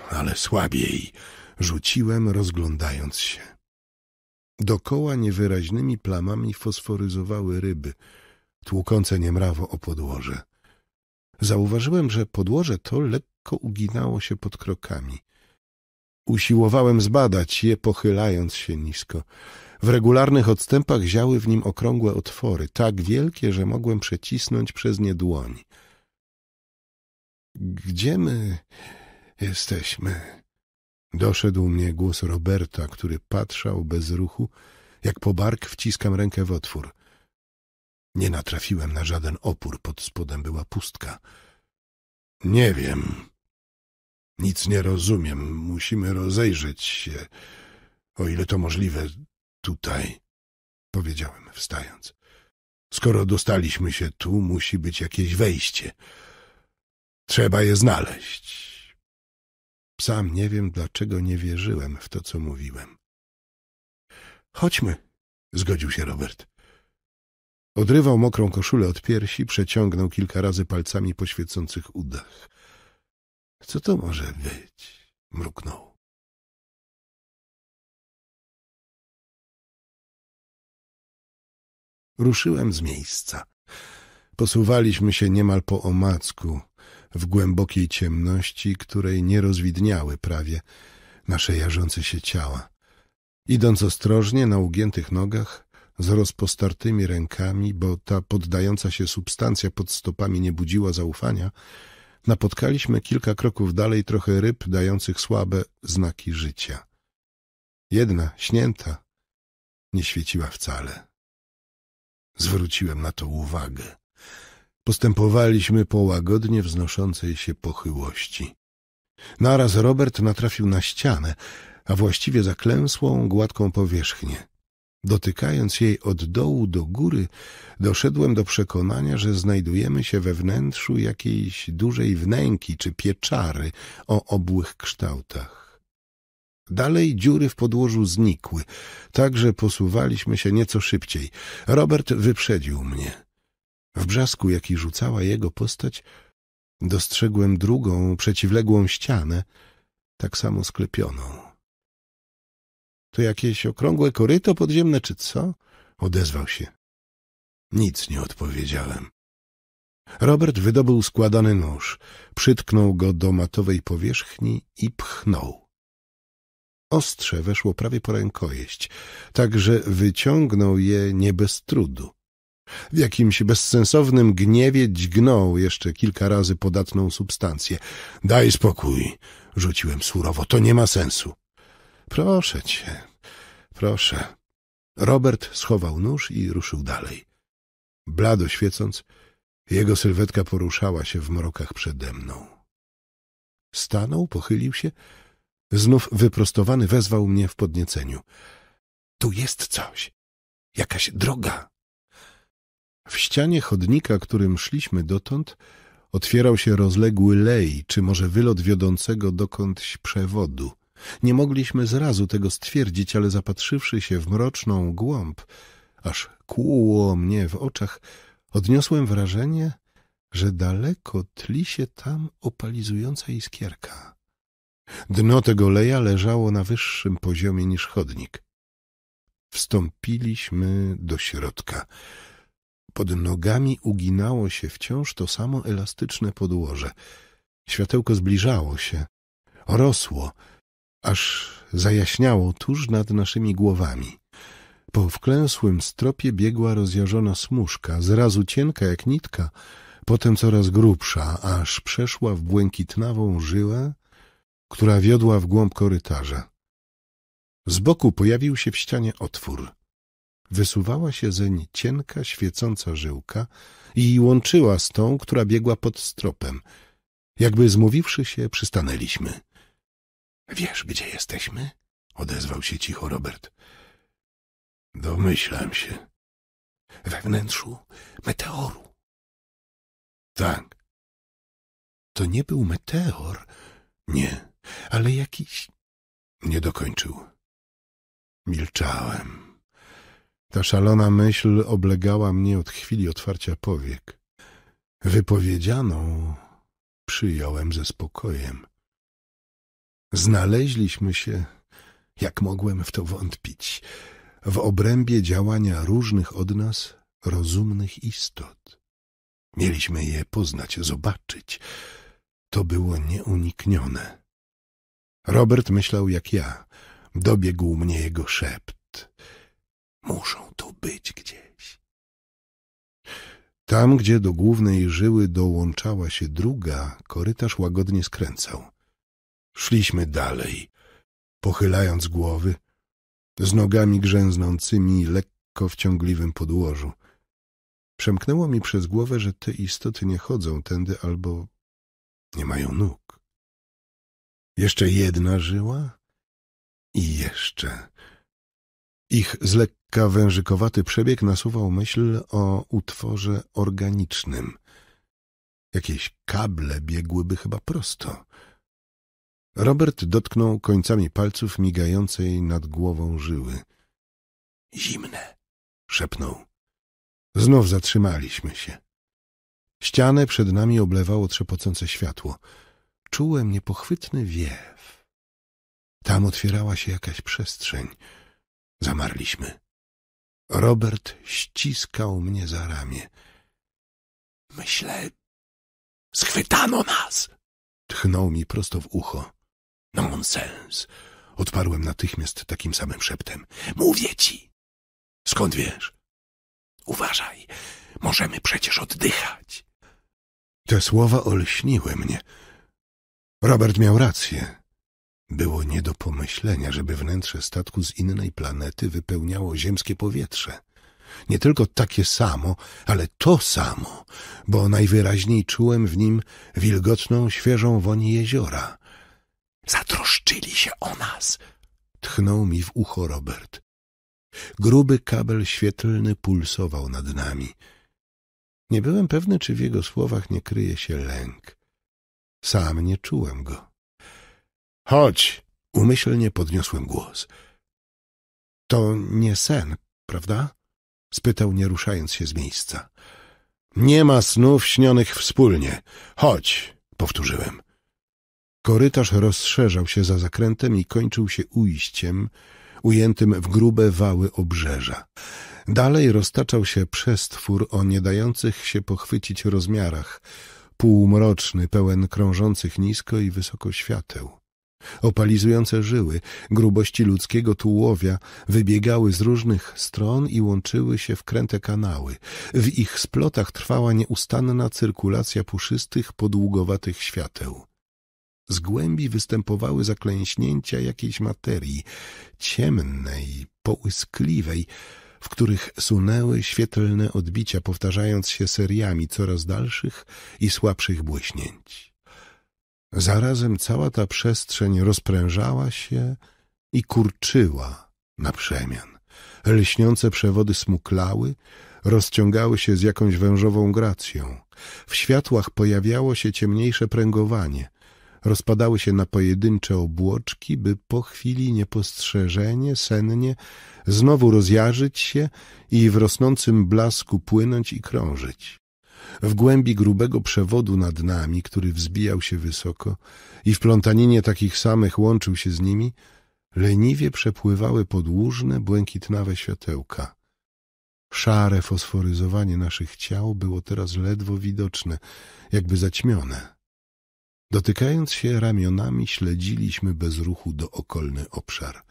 ale słabiej, rzuciłem rozglądając się. Dokoła niewyraźnymi plamami fosforyzowały ryby, tłukące niemrawo o podłoże. Zauważyłem, że podłoże to lekko uginało się pod krokami. Usiłowałem zbadać je, pochylając się nisko. W regularnych odstępach ziały w nim okrągłe otwory, tak wielkie, że mogłem przecisnąć przez nie dłoń. — Gdzie my jesteśmy? Doszedł mnie głos Roberta, który patrzał bez ruchu, jak po bark wciskam rękę w otwór. Nie natrafiłem na żaden opór, pod spodem była pustka. Nie wiem. Nic nie rozumiem. Musimy rozejrzeć się, o ile to możliwe, tutaj, powiedziałem, wstając. Skoro dostaliśmy się tu, musi być jakieś wejście. Trzeba je znaleźć. Sam nie wiem, dlaczego nie wierzyłem w to, co mówiłem. Chodźmy, zgodził się Robert. Odrywał mokrą koszulę od piersi, przeciągnął kilka razy palcami po świecących udach. Co to może być? mruknął. Ruszyłem z miejsca. Posuwaliśmy się niemal po omacku, w głębokiej ciemności, której nie rozwidniały prawie nasze jarzące się ciała. Idąc ostrożnie na ugiętych nogach, z rozpostartymi rękami, bo ta poddająca się substancja pod stopami nie budziła zaufania, napotkaliśmy kilka kroków dalej trochę ryb dających słabe znaki życia. Jedna, śnięta, nie świeciła wcale. Zwróciłem na to uwagę. Postępowaliśmy po łagodnie wznoszącej się pochyłości. Naraz Robert natrafił na ścianę, a właściwie zaklęsłą, gładką powierzchnię. Dotykając jej od dołu do góry, doszedłem do przekonania, że znajdujemy się we wnętrzu jakiejś dużej wnęki czy pieczary o obłych kształtach. Dalej dziury w podłożu znikły, tak że posuwaliśmy się nieco szybciej. Robert wyprzedził mnie. W brzasku, jaki rzucała jego postać, dostrzegłem drugą, przeciwległą ścianę, tak samo sklepioną. To jakieś okrągłe koryto podziemne, czy co? Odezwał się. Nic nie odpowiedziałem. Robert wydobył składany nóż, przytknął go do matowej powierzchni i pchnął. Ostrze weszło prawie po rękojeść, tak że wyciągnął je nie bez trudu. W jakimś bezsensownym gniewie dźgnął jeszcze kilka razy podatną substancję. Daj spokój, rzuciłem surowo, to nie ma sensu. Proszę cię, proszę. Robert schował nóż i ruszył dalej. Blado świecąc, jego sylwetka poruszała się w mrokach przede mną. Stanął, pochylił się, znów wyprostowany wezwał mnie w podnieceniu. Tu jest coś, jakaś droga. W ścianie chodnika, którym szliśmy dotąd, otwierał się rozległy lej, czy może wylot wiodącego dokądś przewodu. Nie mogliśmy zrazu tego stwierdzić, ale zapatrzywszy się w mroczną głąb, aż kłuło mnie w oczach, odniosłem wrażenie, że daleko tli się tam opalizująca iskierka. Dno tego leja leżało na wyższym poziomie niż chodnik. Wstąpiliśmy do środka. Pod nogami uginało się wciąż to samo elastyczne podłoże. Światełko zbliżało się, rosło, aż zajaśniało tuż nad naszymi głowami. Po wklęsłym stropie biegła rozjarzona smuszka, zrazu cienka jak nitka, potem coraz grubsza, aż przeszła w błękitnawą żyłę, która wiodła w głąb korytarza. Z boku pojawił się w ścianie otwór. Wysuwała się zeń cienka, świecąca żyłka i łączyła z tą, która biegła pod stropem. Jakby zmówiwszy się, przystanęliśmy. — Wiesz, gdzie jesteśmy? — odezwał się cicho Robert. — Domyślam się. — We wnętrzu meteoru. — Tak. To nie był meteor. Nie, ale jakiś... Nie dokończył. Milczałem. Ta szalona myśl oblegała mnie od chwili otwarcia powiek. Wypowiedzianą przyjąłem ze spokojem. Znaleźliśmy się, jak mogłem w to wątpić, w obrębie działania różnych od nas rozumnych istot. Mieliśmy je poznać, zobaczyć. To było nieuniknione. Robert myślał jak ja. Dobiegł mnie jego szept. Muszą tu być gdzieś. Tam, gdzie do głównej żyły dołączała się druga, korytarz łagodnie skręcał. Szliśmy dalej, pochylając głowy, z nogami grzęznącymi lekko w ciągliwym podłożu. Przemknęło mi przez głowę, że te istoty nie chodzą tędy albo nie mają nóg. Jeszcze jedna żyła i jeszcze. Ich z lekka wężykowaty przebieg nasuwał myśl o utworze organicznym. Jakieś kable biegłyby chyba prosto. Robert dotknął końcami palców migającej nad głową żyły. Zimne, szepnął. Znów zatrzymaliśmy się. Ścianę przed nami oblewało trzepocące światło. Czułem niepochwytny wiew. Tam otwierała się jakaś przestrzeń. Zamarliśmy. Robert ściskał mnie za ramię. Myślę, schwytano nas! Tchnął mi prosto w ucho. Nonsens! Odparłem natychmiast takim samym szeptem. Mówię ci! Skąd wiesz? Uważaj, możemy przecież oddychać. Te słowa olśniły mnie. Robert miał rację. Było nie do pomyślenia, żeby wnętrze statku z innej planety wypełniało ziemskie powietrze. Nie tylko takie samo, ale to samo, bo najwyraźniej czułem w nim wilgotną, świeżą woń jeziora. Zatroszczyli się o nas! Tchnął mi w ucho Robert. Gruby kabel świetlny pulsował nad nami. Nie byłem pewny, czy w jego słowach nie kryje się lęk. Sam nie czułem go. Chodź! Umyślnie podniosłem głos. To nie sen, prawda? Spytał, nie ruszając się z miejsca. Nie ma snów śnionych wspólnie. Chodź! Powtórzyłem. Korytarz rozszerzał się za zakrętem i kończył się ujściem, ujętym w grube wały obrzeża. Dalej roztaczał się przestwór o niedających się pochwycić rozmiarach, półmroczny, pełen krążących nisko i wysoko świateł. Opalizujące żyły grubości ludzkiego tułowia wybiegały z różnych stron i łączyły się w kręte kanały. W ich splotach trwała nieustanna cyrkulacja puszystych, podługowatych świateł. Z głębi występowały zaklęśnięcia jakiejś materii, ciemnej, połyskliwej, w których sunęły świetlne odbicia, powtarzając się seriami coraz dalszych i słabszych błyśnięć. Zarazem cała ta przestrzeń rozprężała się i kurczyła na przemian. Lśniące przewody smuklały, rozciągały się z jakąś wężową gracją. W światłach pojawiało się ciemniejsze pręgowanie. Rozpadały się na pojedyncze obłoczki, by po chwili niepostrzeżenie, sennie, znowu rozjarzyć się i w rosnącym blasku płynąć i krążyć w głębi grubego przewodu nad nami, który wzbijał się wysoko i w plątaninie takich samych łączył się z nimi, leniwie przepływały podłużne, błękitnawe światełka. Szare fosforyzowanie naszych ciał było teraz ledwo widoczne, jakby zaćmione. Dotykając się ramionami, śledziliśmy bez ruchu dookolny obszar.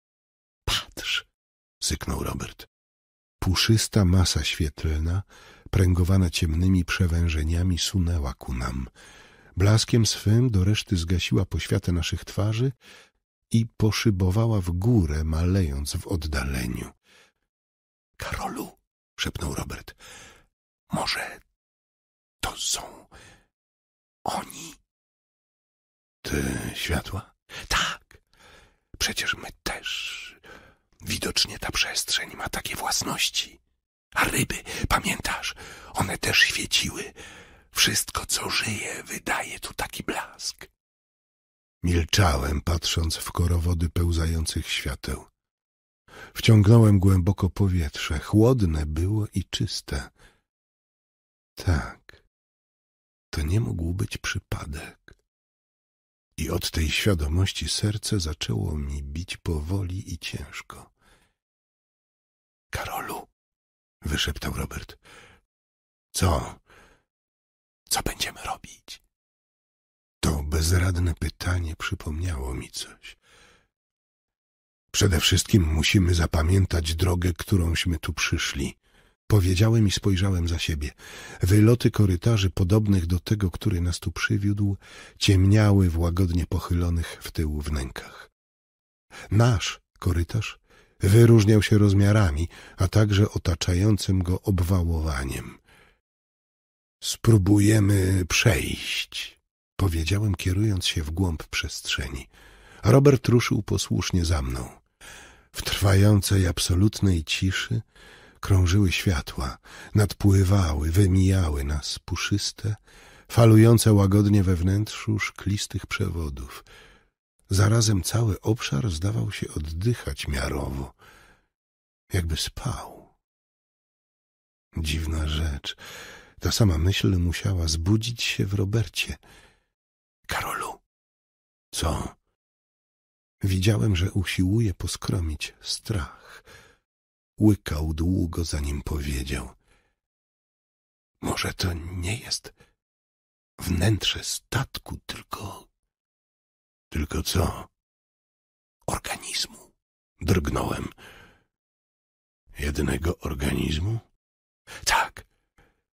— Patrz! — syknął Robert. Puszysta masa świetlna, pręgowana ciemnymi przewężeniami, sunęła ku nam. Blaskiem swym do reszty zgasiła poświatę naszych twarzy i poszybowała w górę, malejąc w oddaleniu. — Karolu! — szepnął Robert. — Może to są oni? — Te światła? — Tak! Przecież my też Widocznie ta przestrzeń ma takie własności. A ryby, pamiętasz, one też świeciły. Wszystko, co żyje, wydaje tu taki blask. Milczałem, patrząc w korowody pełzających świateł. Wciągnąłem głęboko powietrze. Chłodne było i czyste. Tak, to nie mógł być przypadek. I od tej świadomości serce zaczęło mi bić powoli i ciężko. Karolu, wyszeptał Robert. Co? Co będziemy robić? To bezradne pytanie przypomniało mi coś. Przede wszystkim musimy zapamiętać drogę, którąśmy tu przyszli, Powiedziałem i spojrzałem za siebie. Wyloty korytarzy, podobnych do tego, który nas tu przywiódł, ciemniały w łagodnie pochylonych w tył wnękach. Nasz korytarz wyróżniał się rozmiarami, a także otaczającym go obwałowaniem. Spróbujemy przejść, powiedziałem, kierując się w głąb przestrzeni. Robert ruszył posłusznie za mną. W trwającej absolutnej ciszy krążyły światła, nadpływały, wymijały nas puszyste, falujące łagodnie we wnętrzu szklistych przewodów. Zarazem cały obszar zdawał się oddychać miarowo, jakby spał. Dziwna rzecz. Ta sama myśl musiała zbudzić się w Robercie. Karolu. Co? Widziałem, że usiłuje poskromić strach. Łykał długo, zanim powiedział. Może to nie jest wnętrze statku, tylko... Tylko co? Organizmu. Drgnąłem. Jednego organizmu? Tak.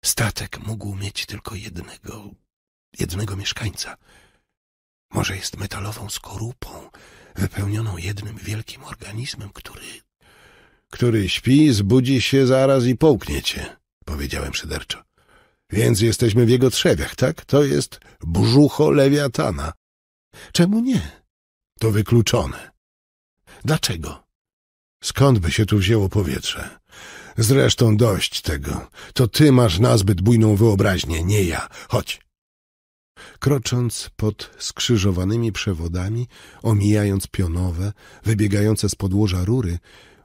Statek mógł mieć tylko jednego... jednego mieszkańca. Może jest metalową skorupą, wypełnioną jednym wielkim organizmem, który który śpi, zbudzi się zaraz i połknie cię, powiedziałem szyderczo. Więc jesteśmy w jego trzewiach, tak? To jest brzucho lewiatana. Czemu nie? To wykluczone. Dlaczego? Skąd by się tu wzięło powietrze? Zresztą dość tego. To ty masz nazbyt bujną wyobraźnię, nie ja. Chodź. Krocząc pod skrzyżowanymi przewodami, omijając pionowe, wybiegające z podłoża rury,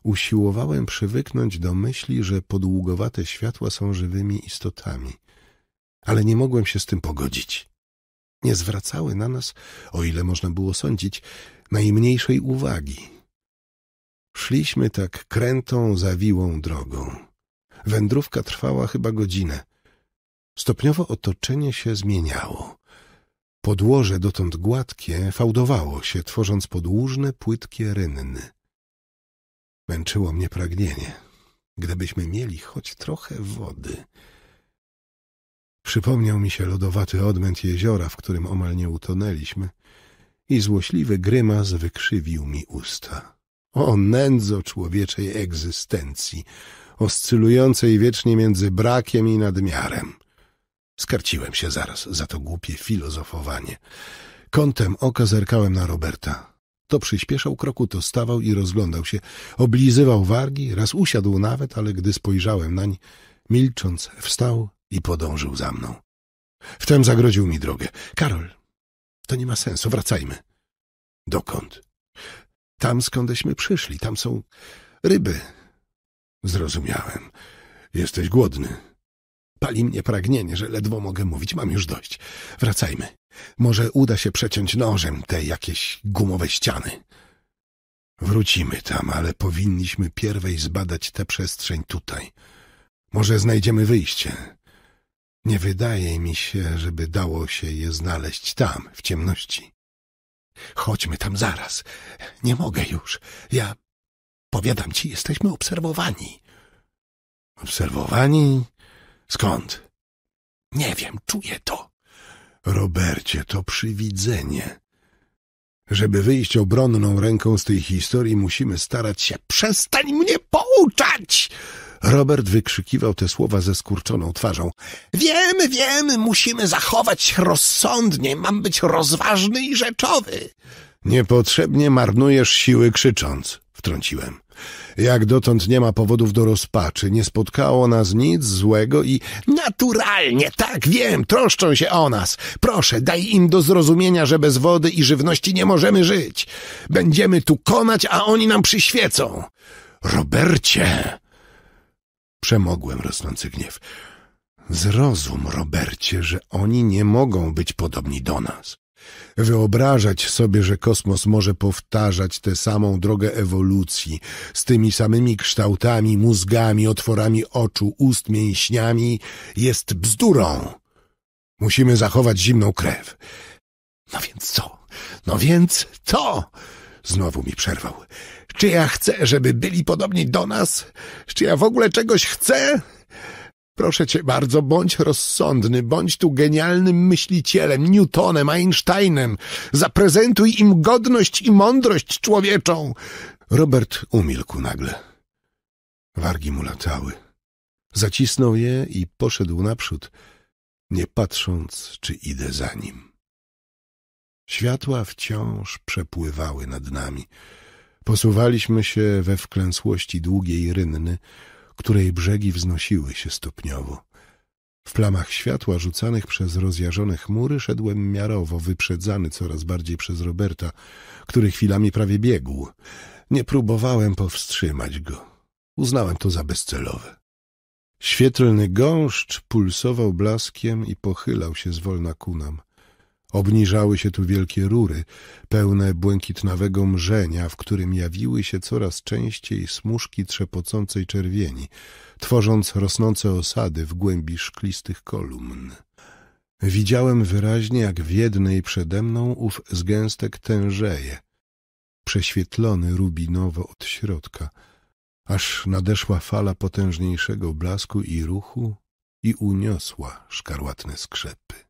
usiłowałem przywyknąć do myśli, że podługowate światła są żywymi istotami, ale nie mogłem się z tym pogodzić. Nie zwracały na nas, o ile można było sądzić, najmniejszej uwagi. Szliśmy tak krętą, zawiłą drogą. Wędrówka trwała chyba godzinę. Stopniowo otoczenie się zmieniało. Podłoże dotąd gładkie fałdowało się, tworząc podłużne, płytkie rynny. Męczyło mnie pragnienie. Gdybyśmy mieli choć trochę wody. Przypomniał mi się lodowaty odmęt jeziora, w którym omal nie utonęliśmy i złośliwy grymas wykrzywił mi usta. O nędzo człowieczej egzystencji, oscylującej wiecznie między brakiem i nadmiarem. Skarciłem się zaraz za to głupie filozofowanie. Kątem oka zerkałem na Roberta. To przyspieszał kroku, to stawał i rozglądał się. Oblizywał wargi, raz usiadł nawet, ale gdy spojrzałem nań, milcząc, wstał i podążył za mną. Wtem zagrodził mi drogę. Karol, to nie ma sensu, wracajmy. Dokąd? Tam, skądeśmy przyszli, tam są ryby. Zrozumiałem. Jesteś głodny. Pali mnie pragnienie, że ledwo mogę mówić. Mam już dość. Wracajmy. Może uda się przeciąć nożem te jakieś gumowe ściany. Wrócimy tam, ale powinniśmy pierwej zbadać tę przestrzeń tutaj. Może znajdziemy wyjście. Nie wydaje mi się, żeby dało się je znaleźć tam, w ciemności. Chodźmy tam zaraz. Nie mogę już. Ja... Powiadam ci, jesteśmy obserwowani. Obserwowani? Skąd? Nie wiem, czuję to. Robercie, to przywidzenie. Żeby wyjść obronną ręką z tej historii, musimy starać się... Przestań mnie pouczać! Robert wykrzykiwał te słowa ze skurczoną twarzą. Wiemy, wiemy. musimy zachować się rozsądnie, mam być rozważny i rzeczowy. Niepotrzebnie marnujesz siły krzycząc, wtrąciłem. Jak dotąd nie ma powodów do rozpaczy, nie spotkało nas nic złego i... Naturalnie, tak wiem, troszczą się o nas. Proszę, daj im do zrozumienia, że bez wody i żywności nie możemy żyć. Będziemy tu konać, a oni nam przyświecą. Robercie! Przemogłem rosnący gniew. Zrozum, Robercie, że oni nie mogą być podobni do nas. Wyobrażać sobie, że kosmos może powtarzać tę samą drogę ewolucji, z tymi samymi kształtami, mózgami, otworami oczu, ust, mięśniami, jest bzdurą. Musimy zachować zimną krew. No więc co? No więc co? Znowu mi przerwał. Czy ja chcę, żeby byli podobni do nas? Czy ja w ogóle czegoś chcę? Proszę cię bardzo, bądź rozsądny, bądź tu genialnym myślicielem, Newtonem, Einsteinem. Zaprezentuj im godność i mądrość człowieczą. Robert umilkł nagle. Wargi mu latały. Zacisnął je i poszedł naprzód, nie patrząc, czy idę za nim. Światła wciąż przepływały nad nami. Posuwaliśmy się we wklęsłości długiej rynny, której brzegi wznosiły się stopniowo. W plamach światła rzucanych przez rozjarzone chmury szedłem miarowo, wyprzedzany coraz bardziej przez Roberta, który chwilami prawie biegł. Nie próbowałem powstrzymać go. Uznałem to za bezcelowe. Świetlny gąszcz pulsował blaskiem i pochylał się zwolna ku nam. Obniżały się tu wielkie rury, pełne błękitnawego mrzenia, w którym jawiły się coraz częściej smuszki trzepocącej czerwieni, tworząc rosnące osady w głębi szklistych kolumn. Widziałem wyraźnie, jak w jednej przede mną ów zgęstek tężeje, prześwietlony rubinowo od środka, aż nadeszła fala potężniejszego blasku i ruchu i uniosła szkarłatne skrzepy.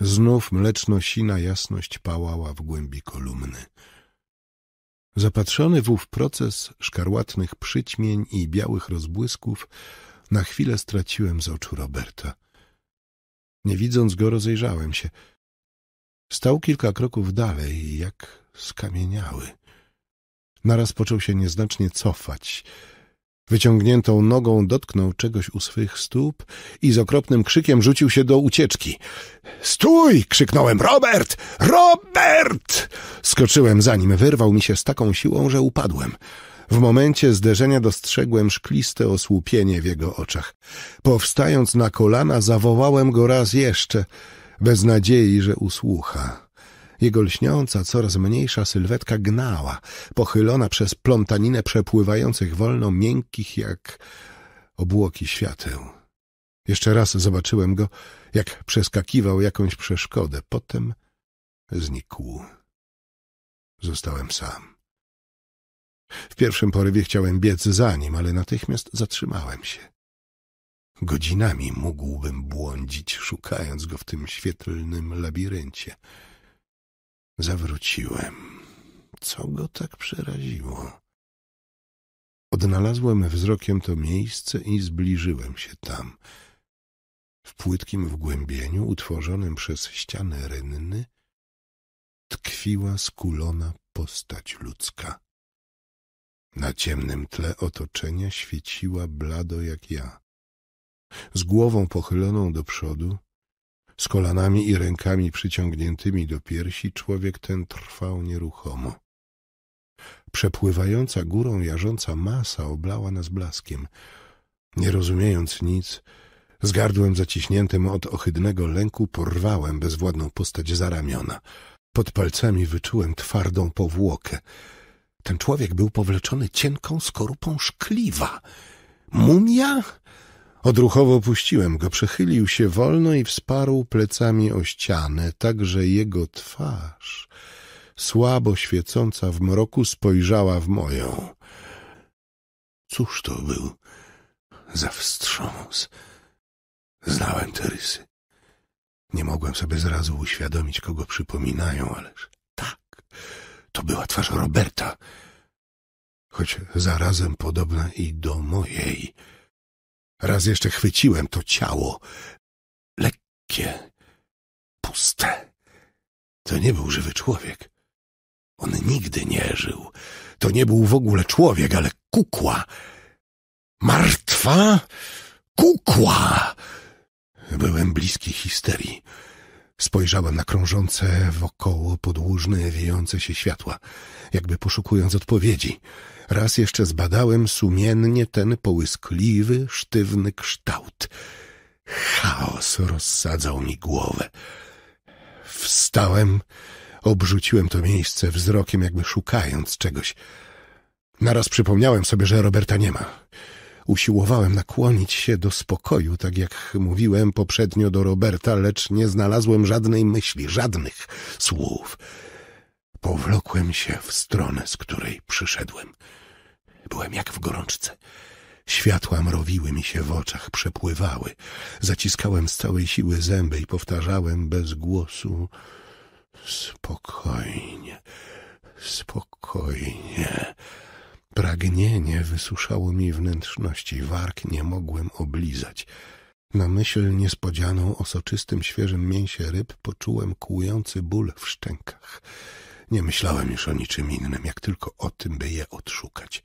Znów mleczno-sina jasność pałała w głębi kolumny. Zapatrzony w ów proces szkarłatnych przyćmień i białych rozbłysków, na chwilę straciłem z oczu Roberta. Nie widząc go, rozejrzałem się. Stał kilka kroków dalej, jak skamieniały. Naraz począł się nieznacznie cofać, Wyciągniętą nogą dotknął czegoś u swych stóp i z okropnym krzykiem rzucił się do ucieczki. Stój! krzyknąłem. Robert! Robert! Skoczyłem za nim. Wyrwał mi się z taką siłą, że upadłem. W momencie zderzenia dostrzegłem szkliste osłupienie w jego oczach. Powstając na kolana, zawołałem go raz jeszcze, bez nadziei, że usłucha. Jego lśniąca, coraz mniejsza sylwetka gnała, pochylona przez plątaninę przepływających wolno miękkich jak obłoki świateł. Jeszcze raz zobaczyłem go, jak przeskakiwał jakąś przeszkodę. Potem znikł. Zostałem sam. W pierwszym porywie chciałem biec za nim, ale natychmiast zatrzymałem się. Godzinami mógłbym błądzić, szukając go w tym świetlnym labiryncie. Zawróciłem. Co go tak przeraziło? Odnalazłem wzrokiem to miejsce i zbliżyłem się tam. W płytkim wgłębieniu utworzonym przez ścianę rynny tkwiła skulona postać ludzka. Na ciemnym tle otoczenia świeciła blado jak ja. Z głową pochyloną do przodu, z kolanami i rękami przyciągniętymi do piersi człowiek ten trwał nieruchomo. Przepływająca górą jarząca masa oblała nas blaskiem. Nie rozumiejąc nic, z gardłem zaciśniętym od ohydnego lęku porwałem bezwładną postać za ramiona. Pod palcami wyczułem twardą powłokę. Ten człowiek był powleczony cienką skorupą szkliwa. Mumia? Odruchowo puściłem go, przechylił się wolno i wsparł plecami o ścianę, tak że jego twarz, słabo świecąca w mroku, spojrzała w moją. Cóż to był za wstrząs? Znałem te rysy. Nie mogłem sobie zrazu uświadomić, kogo przypominają, ależ tak, to była twarz Roberta, choć zarazem podobna i do mojej. Raz jeszcze chwyciłem to ciało. Lekkie, puste. To nie był żywy człowiek. On nigdy nie żył. To nie był w ogóle człowiek, ale kukła. Martwa kukła! Byłem bliski histerii. Spojrzałem na krążące wokoło podłużne, wiejące się światła, jakby poszukując odpowiedzi. Raz jeszcze zbadałem sumiennie ten połyskliwy, sztywny kształt. Chaos rozsadzał mi głowę. Wstałem, obrzuciłem to miejsce wzrokiem, jakby szukając czegoś. Naraz przypomniałem sobie, że Roberta nie ma. Usiłowałem nakłonić się do spokoju, tak jak mówiłem poprzednio do Roberta, lecz nie znalazłem żadnej myśli, żadnych słów. Powlokłem się w stronę, z której przyszedłem. Byłem jak w gorączce. Światła mrowiły mi się w oczach, przepływały. Zaciskałem z całej siły zęby i powtarzałem bez głosu spokojnie, spokojnie. Pragnienie wysuszało mi wnętrzności, warg nie mogłem oblizać. Na myśl niespodzianą o soczystym, świeżym mięsie ryb poczułem kłujący ból w szczękach. Nie myślałem już o niczym innym, jak tylko o tym, by je odszukać.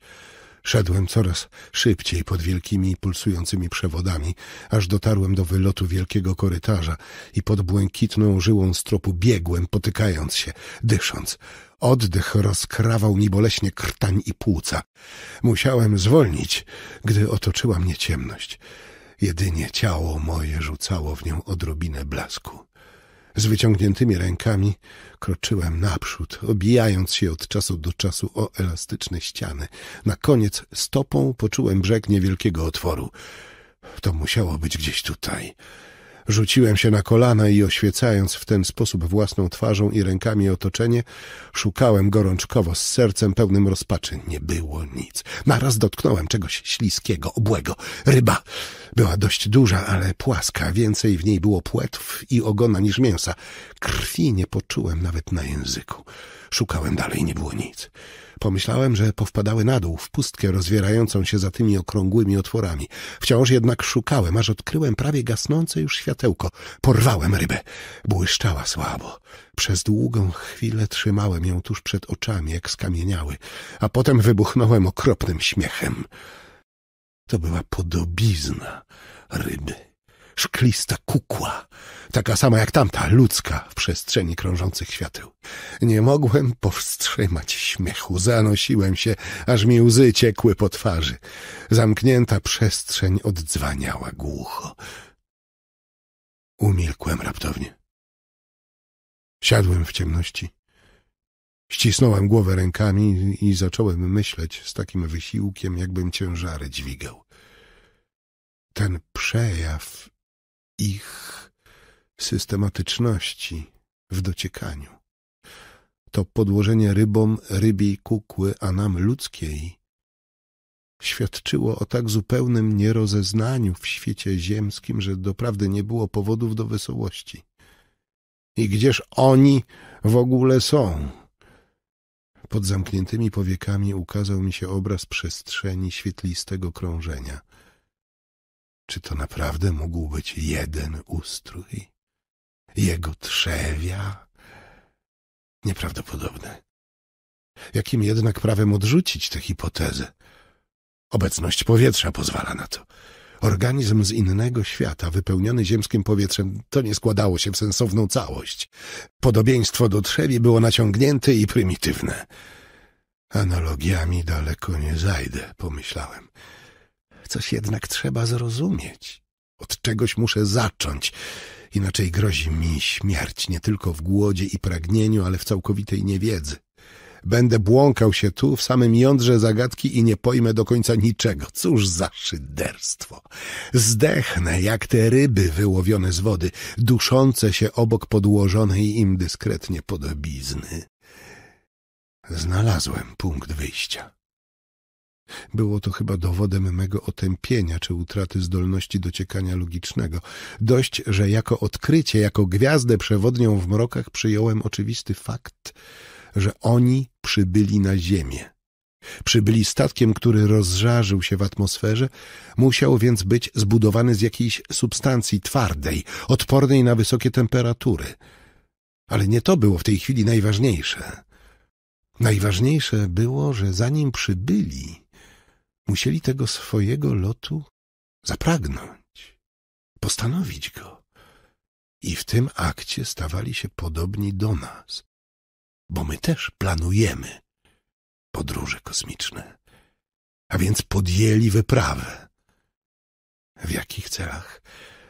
Szedłem coraz szybciej pod wielkimi pulsującymi przewodami, aż dotarłem do wylotu wielkiego korytarza i pod błękitną żyłą stropu biegłem, potykając się, dysząc. Oddech rozkrawał mi boleśnie krtań i płuca. Musiałem zwolnić, gdy otoczyła mnie ciemność. Jedynie ciało moje rzucało w nią odrobinę blasku. Z wyciągniętymi rękami kroczyłem naprzód, obijając się od czasu do czasu o elastyczne ściany. Na koniec stopą poczułem brzeg niewielkiego otworu. To musiało być gdzieś tutaj. Rzuciłem się na kolana i oświecając w ten sposób własną twarzą i rękami otoczenie, szukałem gorączkowo, z sercem pełnym rozpaczy. Nie było nic. Naraz dotknąłem czegoś śliskiego, obłego. Ryba była dość duża, ale płaska. Więcej w niej było płetw i ogona niż mięsa. Krwi nie poczułem nawet na języku. Szukałem dalej, nie było nic. Pomyślałem, że powpadały na dół, w pustkę rozwierającą się za tymi okrągłymi otworami. Wciąż jednak szukałem, aż odkryłem prawie gasnące już światełko. Porwałem rybę. Błyszczała słabo. Przez długą chwilę trzymałem ją tuż przed oczami, jak skamieniały, a potem wybuchnąłem okropnym śmiechem. To była podobizna ryby szklista kukła, taka sama jak tamta, ludzka, w przestrzeni krążących świateł. Nie mogłem powstrzymać śmiechu, zanosiłem się, aż mi łzy ciekły po twarzy. Zamknięta przestrzeń oddzwaniała głucho. Umilkłem raptownie. Siadłem w ciemności. Ścisnąłem głowę rękami i zacząłem myśleć z takim wysiłkiem, jakbym ciężary dźwigał. Ten przejaw ich systematyczności w dociekaniu. To podłożenie rybom rybiej kukły, a nam ludzkiej, świadczyło o tak zupełnym nierozeznaniu w świecie ziemskim, że doprawdy nie było powodów do wesołości. I gdzież oni w ogóle są? Pod zamkniętymi powiekami ukazał mi się obraz przestrzeni świetlistego krążenia – czy to naprawdę mógł być jeden ustrój? Jego trzewia? Nieprawdopodobne. Jakim jednak prawem odrzucić tę hipotezę? Obecność powietrza pozwala na to. Organizm z innego świata, wypełniony ziemskim powietrzem, to nie składało się w sensowną całość. Podobieństwo do trzewi było naciągnięte i prymitywne. Analogiami daleko nie zajdę, pomyślałem. Coś jednak trzeba zrozumieć. Od czegoś muszę zacząć. Inaczej grozi mi śmierć nie tylko w głodzie i pragnieniu, ale w całkowitej niewiedzy. Będę błąkał się tu w samym jądrze zagadki i nie pojmę do końca niczego. Cóż za szyderstwo! Zdechnę jak te ryby wyłowione z wody, duszące się obok podłożonej im dyskretnie podobizny. Znalazłem punkt wyjścia. Było to chyba dowodem mego otępienia czy utraty zdolności dociekania logicznego. Dość, że jako odkrycie, jako gwiazdę przewodnią w mrokach przyjąłem oczywisty fakt, że oni przybyli na Ziemię. Przybyli statkiem, który rozżarzył się w atmosferze, musiał więc być zbudowany z jakiejś substancji twardej, odpornej na wysokie temperatury. Ale nie to było w tej chwili najważniejsze. Najważniejsze było, że zanim przybyli, Musieli tego swojego lotu zapragnąć, postanowić go. I w tym akcie stawali się podobni do nas, bo my też planujemy podróże kosmiczne, a więc podjęli wyprawę. W jakich celach?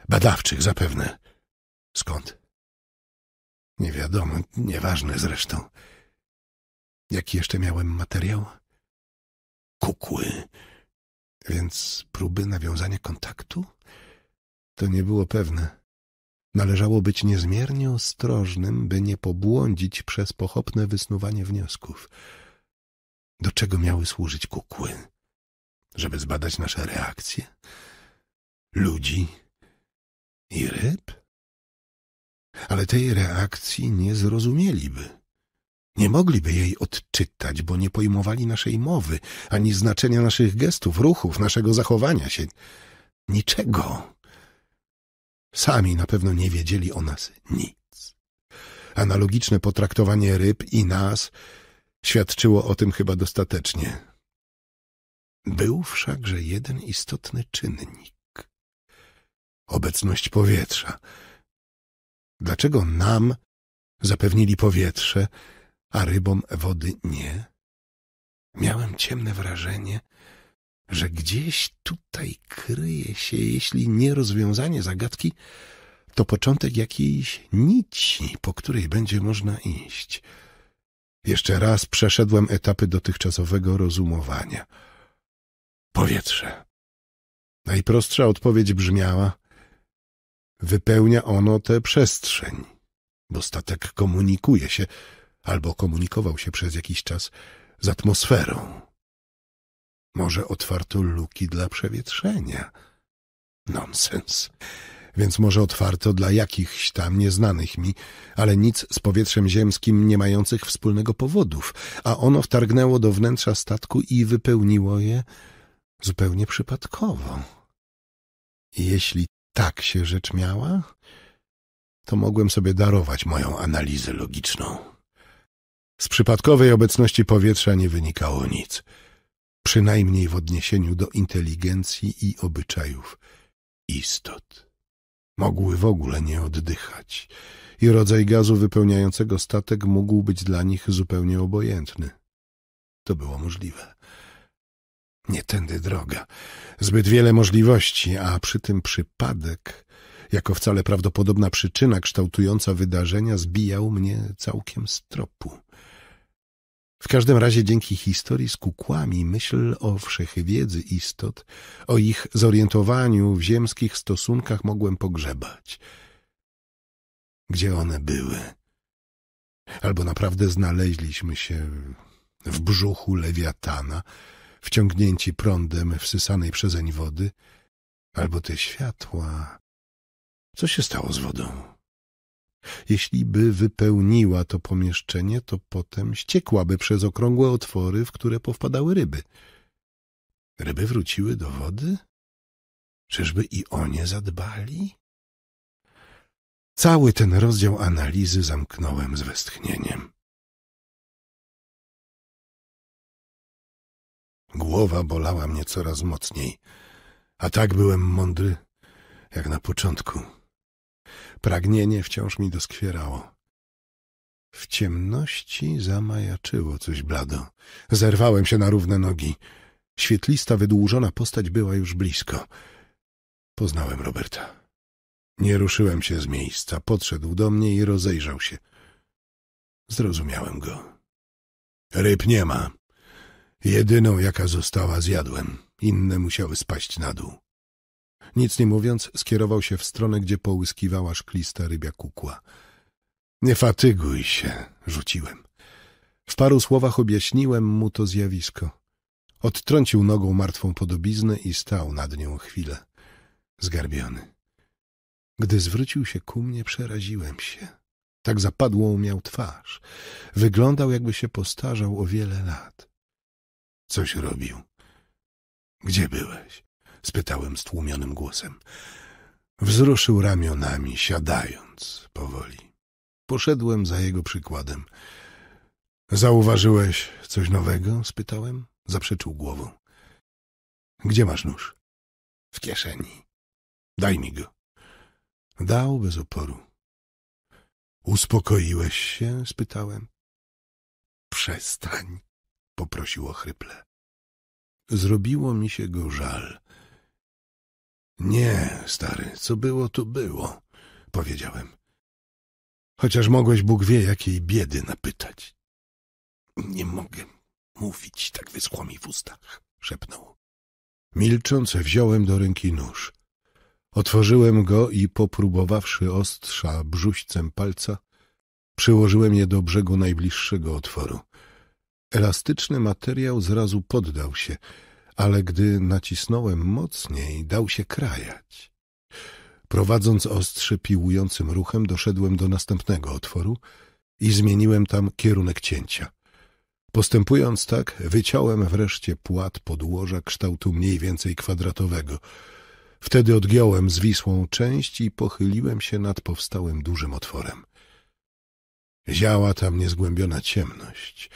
Badawczych zapewne. Skąd? Nie wiadomo, nieważne zresztą. Jaki jeszcze miałem materiał? kukły. Więc próby nawiązania kontaktu? To nie było pewne. Należało być niezmiernie ostrożnym, by nie pobłądzić przez pochopne wysnuwanie wniosków. Do czego miały służyć kukły? Żeby zbadać nasze reakcje? Ludzi i ryb? Ale tej reakcji nie zrozumieliby. Nie mogliby jej odczytać, bo nie pojmowali naszej mowy, ani znaczenia naszych gestów, ruchów, naszego zachowania się. Niczego. Sami na pewno nie wiedzieli o nas nic. Analogiczne potraktowanie ryb i nas świadczyło o tym chyba dostatecznie. Był wszakże jeden istotny czynnik. Obecność powietrza. Dlaczego nam zapewnili powietrze, a rybom wody nie? Miałem ciemne wrażenie, że gdzieś tutaj kryje się, jeśli nie rozwiązanie zagadki, to początek jakiejś nici, po której będzie można iść. Jeszcze raz przeszedłem etapy dotychczasowego rozumowania. Powietrze. Najprostsza odpowiedź brzmiała wypełnia ono tę przestrzeń, bo statek komunikuje się, albo komunikował się przez jakiś czas z atmosferą. Może otwarto luki dla przewietrzenia. Nonsens. Więc może otwarto dla jakichś tam nieznanych mi, ale nic z powietrzem ziemskim nie mających wspólnego powodów, a ono wtargnęło do wnętrza statku i wypełniło je zupełnie przypadkowo. Jeśli tak się rzecz miała, to mogłem sobie darować moją analizę logiczną. Z przypadkowej obecności powietrza nie wynikało nic, przynajmniej w odniesieniu do inteligencji i obyczajów istot. Mogły w ogóle nie oddychać i rodzaj gazu wypełniającego statek mógł być dla nich zupełnie obojętny. To było możliwe. Nie tędy droga. Zbyt wiele możliwości, a przy tym przypadek, jako wcale prawdopodobna przyczyna kształtująca wydarzenia, zbijał mnie całkiem z tropu. W każdym razie dzięki historii z kukłami myśl o wszechwiedzy istot, o ich zorientowaniu w ziemskich stosunkach mogłem pogrzebać. Gdzie one były? Albo naprawdę znaleźliśmy się w brzuchu lewiatana, wciągnięci prądem wsysanej przezeń wody, albo te światła. Co się stało z wodą? Jeśli by wypełniła to pomieszczenie, to potem ściekłaby przez okrągłe otwory, w które powpadały ryby. Ryby wróciły do wody? Czyżby i o nie zadbali? Cały ten rozdział analizy zamknąłem z westchnieniem. Głowa bolała mnie coraz mocniej, a tak byłem mądry jak na początku. Pragnienie wciąż mi doskwierało. W ciemności zamajaczyło coś blado. Zerwałem się na równe nogi. Świetlista, wydłużona postać była już blisko. Poznałem Roberta. Nie ruszyłem się z miejsca. Podszedł do mnie i rozejrzał się. Zrozumiałem go. Ryb nie ma. Jedyną, jaka została, zjadłem. Inne musiały spaść na dół. Nic nie mówiąc, skierował się w stronę, gdzie połyskiwała szklista rybia kukła. Nie fatyguj się, rzuciłem. W paru słowach objaśniłem mu to zjawisko. Odtrącił nogą martwą podobiznę i stał nad nią chwilę, zgarbiony. Gdy zwrócił się ku mnie, przeraziłem się. Tak zapadłą miał twarz. Wyglądał, jakby się postarzał o wiele lat. Coś robił. Gdzie byłeś? spytałem stłumionym głosem. Wzruszył ramionami, siadając powoli. Poszedłem za jego przykładem. Zauważyłeś coś nowego? spytałem. Zaprzeczył głową. Gdzie masz nóż? W kieszeni. Daj mi go. Dał bez oporu. Uspokoiłeś się? spytałem. Przestań, Poprosił ochryple. Zrobiło mi się go żal. Nie, stary, co było, to było, powiedziałem. Chociaż mogłeś Bóg wie, jakiej biedy napytać. Nie mogę mówić, tak wyschło mi w ustach, szepnął. Milcząc wziąłem do ręki nóż. Otworzyłem go i popróbowawszy ostrza brzuścem palca, przyłożyłem je do brzegu najbliższego otworu. Elastyczny materiał zrazu poddał się, ale gdy nacisnąłem mocniej, dał się krajać. Prowadząc ostrze piłującym ruchem, doszedłem do następnego otworu i zmieniłem tam kierunek cięcia. Postępując tak, wyciąłem wreszcie płat podłoża kształtu mniej więcej kwadratowego. Wtedy odgiąłem zwisłą część i pochyliłem się nad powstałym dużym otworem. Ziała tam niezgłębiona ciemność.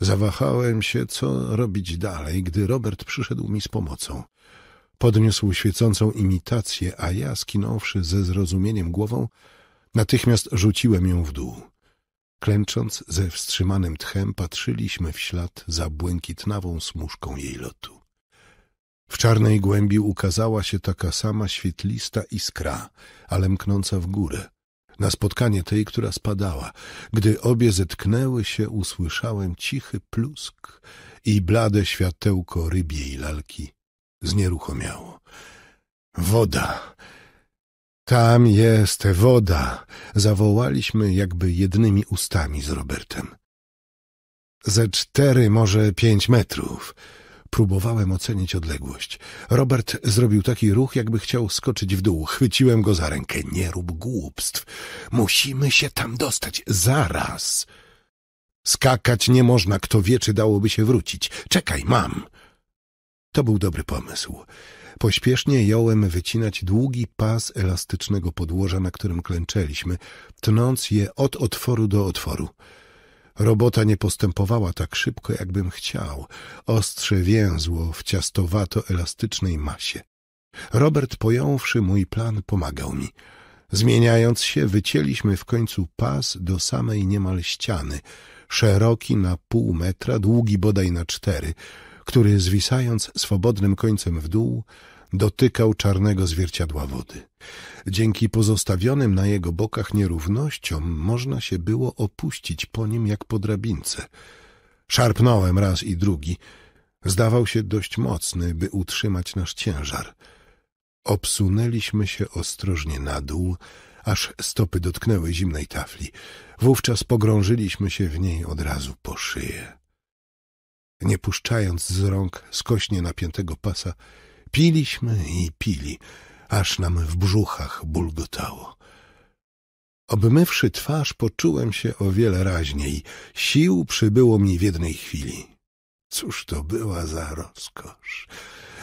Zawahałem się, co robić dalej, gdy Robert przyszedł mi z pomocą. Podniósł świecącą imitację, a ja, skinąwszy ze zrozumieniem głową, natychmiast rzuciłem ją w dół. Klęcząc ze wstrzymanym tchem, patrzyliśmy w ślad za błękitnawą smuszką jej lotu. W czarnej głębi ukazała się taka sama świetlista iskra, ale mknąca w górę, na spotkanie tej, która spadała. Gdy obie zetknęły się, usłyszałem cichy plusk i blade światełko rybiej lalki znieruchomiało. Woda! Tam jest woda! Zawołaliśmy jakby jednymi ustami z Robertem. Ze cztery, może pięć metrów. Próbowałem ocenić odległość. Robert zrobił taki ruch, jakby chciał skoczyć w dół. Chwyciłem go za rękę. Nie rób głupstw. Musimy się tam dostać. Zaraz. Skakać nie można. Kto wie, czy dałoby się wrócić. Czekaj, mam. To był dobry pomysł. Pośpiesznie jąłem wycinać długi pas elastycznego podłoża, na którym klęczeliśmy, tnąc je od otworu do otworu. Robota nie postępowała tak szybko, jakbym chciał. Ostrze więzło w ciastowato-elastycznej masie. Robert, pojąwszy mój plan, pomagał mi. Zmieniając się, wycięliśmy w końcu pas do samej niemal ściany, szeroki na pół metra, długi bodaj na cztery, który, zwisając swobodnym końcem w dół, dotykał czarnego zwierciadła wody. Dzięki pozostawionym na jego bokach nierównościom można się było opuścić po nim jak po drabince. Szarpnąłem raz i drugi. Zdawał się dość mocny, by utrzymać nasz ciężar. Obsunęliśmy się ostrożnie na dół, aż stopy dotknęły zimnej tafli. Wówczas pogrążyliśmy się w niej od razu po szyję. Nie puszczając z rąk skośnie napiętego pasa, Piliśmy i pili, aż nam w brzuchach bulgotało. Obmywszy twarz, poczułem się o wiele raźniej. Sił przybyło mi w jednej chwili. Cóż to była za rozkosz!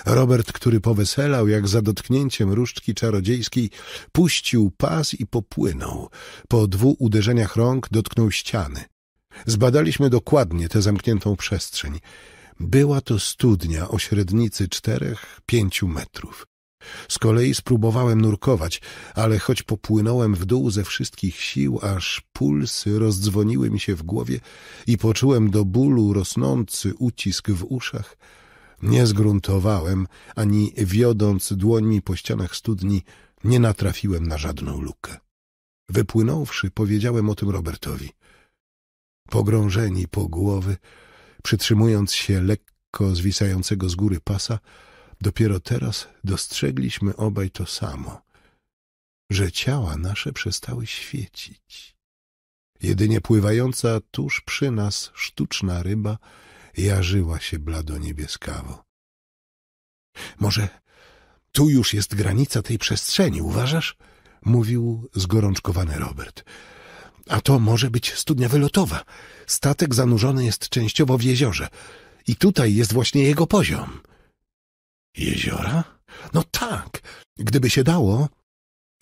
Robert, który poweselał jak za dotknięciem różdżki czarodziejskiej, puścił pas i popłynął. Po dwóch uderzeniach rąk dotknął ściany. Zbadaliśmy dokładnie tę zamkniętą przestrzeń. Była to studnia o średnicy czterech, pięciu metrów. Z kolei spróbowałem nurkować, ale choć popłynąłem w dół ze wszystkich sił, aż pulsy rozdzwoniły mi się w głowie i poczułem do bólu rosnący ucisk w uszach, nie zgruntowałem, ani wiodąc dłońmi po ścianach studni, nie natrafiłem na żadną lukę. Wypłynąwszy, powiedziałem o tym Robertowi. Pogrążeni po głowy, przytrzymując się lekko zwisającego z góry pasa, dopiero teraz dostrzegliśmy obaj to samo, że ciała nasze przestały świecić. Jedynie pływająca tuż przy nas sztuczna ryba jarzyła się blado-niebieskawo. Może tu już jest granica tej przestrzeni, uważasz? Mówił zgorączkowany Robert. A to może być studnia wylotowa. Statek zanurzony jest częściowo w jeziorze. I tutaj jest właśnie jego poziom. Jeziora? No tak. Gdyby się dało,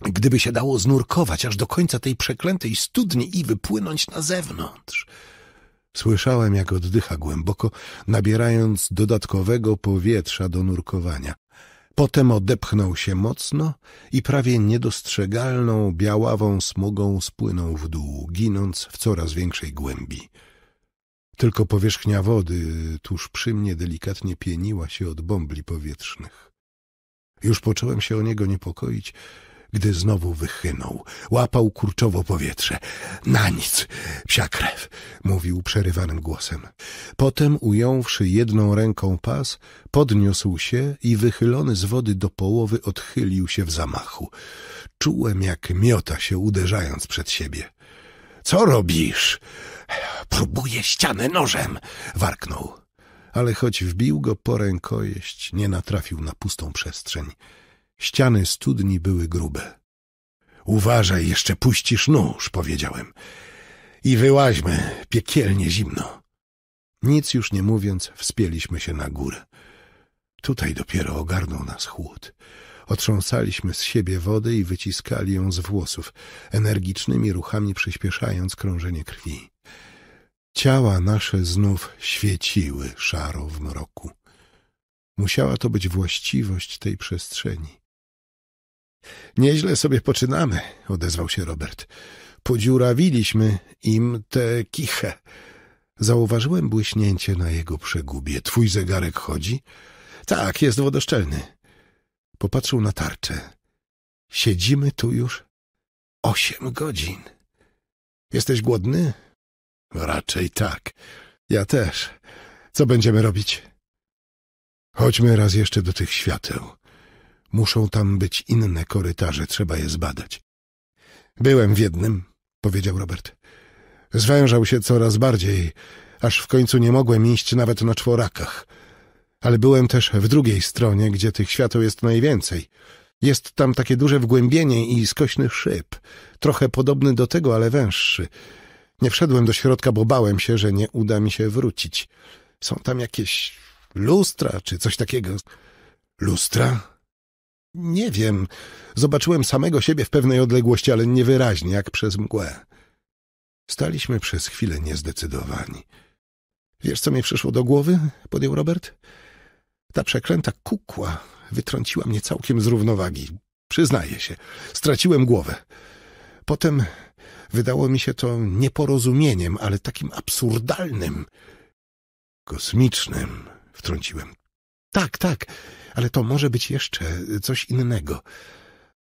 gdyby się dało znurkować aż do końca tej przeklętej studni i wypłynąć na zewnątrz. Słyszałem, jak oddycha głęboko, nabierając dodatkowego powietrza do nurkowania. Potem odepchnął się mocno i prawie niedostrzegalną, białawą smugą spłynął w dół, ginąc w coraz większej głębi. Tylko powierzchnia wody tuż przy mnie delikatnie pieniła się od bąbli powietrznych. Już począłem się o niego niepokoić, gdy znowu wychynął. Łapał kurczowo powietrze. Na nic, psia krew, mówił przerywanym głosem. Potem, ująwszy jedną ręką pas, podniósł się i wychylony z wody do połowy odchylił się w zamachu. Czułem, jak miota się uderzając przed siebie. Co robisz? Próbuję ścianę nożem, warknął. Ale choć wbił go po rękojeść, nie natrafił na pustą przestrzeń. Ściany studni były grube. Uważaj, jeszcze puścisz nóż, powiedziałem. I wyłaźmy, piekielnie zimno. Nic już nie mówiąc, wspięliśmy się na górę. Tutaj dopiero ogarnął nas chłód. Otrząsaliśmy z siebie wodę i wyciskali ją z włosów, energicznymi ruchami przyspieszając krążenie krwi. Ciała nasze znów świeciły szaro w mroku. Musiała to być właściwość tej przestrzeni. — Nieźle sobie poczynamy — odezwał się Robert. — Podziurawiliśmy im te kiche. Zauważyłem błyśnięcie na jego przegubie. — Twój zegarek chodzi? — Tak, jest wodoszczelny. Popatrzył na tarczę. — Siedzimy tu już osiem godzin. — Jesteś głodny? — Raczej tak. Ja też. Co będziemy robić? — Chodźmy raz jeszcze do tych świateł. Muszą tam być inne korytarze, trzeba je zbadać. Byłem w jednym, powiedział Robert. Zwężał się coraz bardziej, aż w końcu nie mogłem iść nawet na czworakach. Ale byłem też w drugiej stronie, gdzie tych świateł jest najwięcej. Jest tam takie duże wgłębienie i skośny szyb, trochę podobny do tego, ale węższy. Nie wszedłem do środka, bo bałem się, że nie uda mi się wrócić. Są tam jakieś lustra czy coś takiego. Lustra? Nie wiem. Zobaczyłem samego siebie w pewnej odległości, ale niewyraźnie, jak przez mgłę. Staliśmy przez chwilę niezdecydowani. Wiesz, co mi przyszło do głowy? Podjął Robert. Ta przeklęta kukła wytrąciła mnie całkiem z równowagi. Przyznaję się, straciłem głowę. Potem wydało mi się to nieporozumieniem, ale takim absurdalnym. Kosmicznym, wtrąciłem. Tak, tak, ale to może być jeszcze coś innego.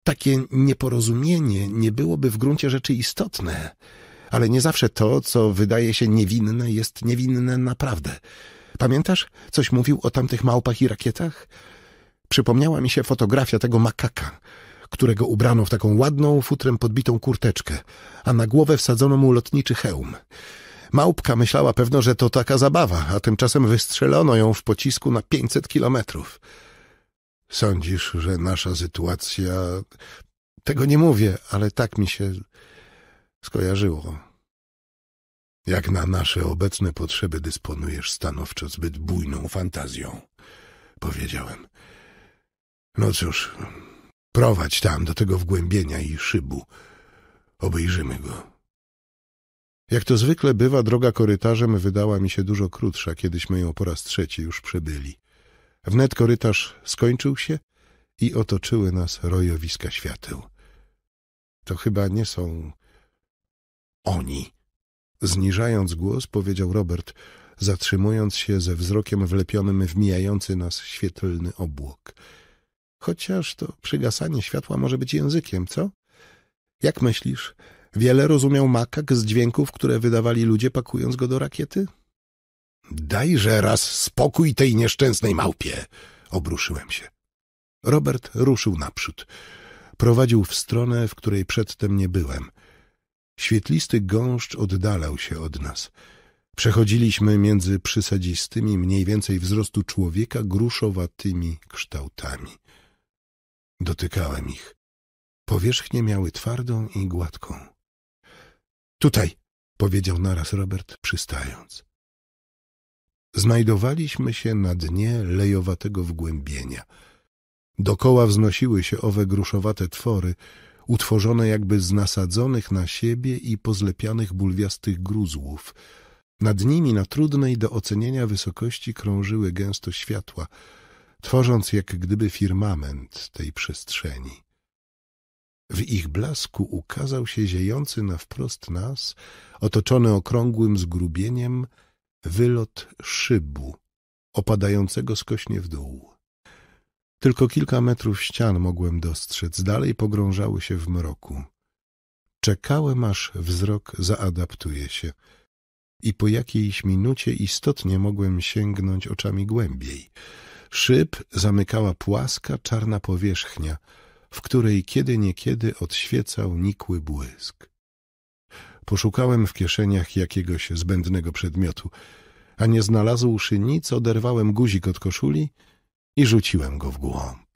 Takie nieporozumienie nie byłoby w gruncie rzeczy istotne, ale nie zawsze to, co wydaje się niewinne, jest niewinne naprawdę. Pamiętasz, coś mówił o tamtych małpach i rakietach? Przypomniała mi się fotografia tego makaka, którego ubrano w taką ładną, futrem podbitą kurteczkę, a na głowę wsadzono mu lotniczy hełm. Małpka myślała pewno, że to taka zabawa, a tymczasem wystrzelono ją w pocisku na pięćset kilometrów. Sądzisz, że nasza sytuacja... Tego nie mówię, ale tak mi się skojarzyło. Jak na nasze obecne potrzeby dysponujesz stanowczo zbyt bujną fantazją, powiedziałem. No cóż, prowadź tam do tego wgłębienia i szybu. Obejrzymy go. Jak to zwykle bywa, droga korytarzem wydała mi się dużo krótsza, kiedyśmy ją po raz trzeci już przebyli. Wnet korytarz skończył się i otoczyły nas rojowiska świateł. To chyba nie są oni. Zniżając głos, powiedział Robert, zatrzymując się ze wzrokiem wlepionym w mijający nas świetlny obłok. Chociaż to przygasanie światła może być językiem, co? Jak myślisz, Wiele rozumiał makak z dźwięków, które wydawali ludzie pakując go do rakiety? Dajże raz spokój tej nieszczęsnej małpie! Obruszyłem się. Robert ruszył naprzód. Prowadził w stronę, w której przedtem nie byłem. Świetlisty gąszcz oddalał się od nas. Przechodziliśmy między przysadzistymi, mniej więcej wzrostu człowieka, gruszowatymi kształtami. Dotykałem ich. Powierzchnie miały twardą i gładką. Tutaj, powiedział naraz Robert, przystając. Znajdowaliśmy się na dnie lejowatego wgłębienia. Dokoła wznosiły się owe gruszowate twory, utworzone jakby z nasadzonych na siebie i pozlepianych bulwiastych gruzłów. Nad nimi na trudnej do ocenienia wysokości krążyły gęsto światła, tworząc jak gdyby firmament tej przestrzeni. W ich blasku ukazał się ziejący na wprost nas, otoczony okrągłym zgrubieniem, wylot szybu, opadającego skośnie w dół. Tylko kilka metrów ścian mogłem dostrzec, dalej pogrążały się w mroku. Czekałem, aż wzrok zaadaptuje się i po jakiejś minucie istotnie mogłem sięgnąć oczami głębiej. Szyb zamykała płaska, czarna powierzchnia, w której kiedy niekiedy odświecał nikły błysk. Poszukałem w kieszeniach jakiegoś zbędnego przedmiotu, a nie znalazłszy nic, oderwałem guzik od koszuli i rzuciłem go w głąb.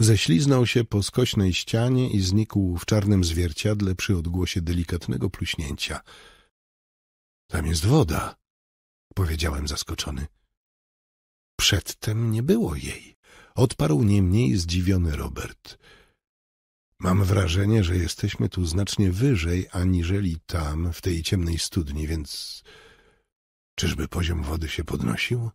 Ześliznął się po skośnej ścianie i znikł w czarnym zwierciadle przy odgłosie delikatnego pluśnięcia. — Tam jest woda — powiedziałem zaskoczony. Przedtem nie było jej odparł niemniej zdziwiony Robert. Mam wrażenie, że jesteśmy tu znacznie wyżej aniżeli tam, w tej ciemnej studni, więc czyżby poziom wody się podnosił?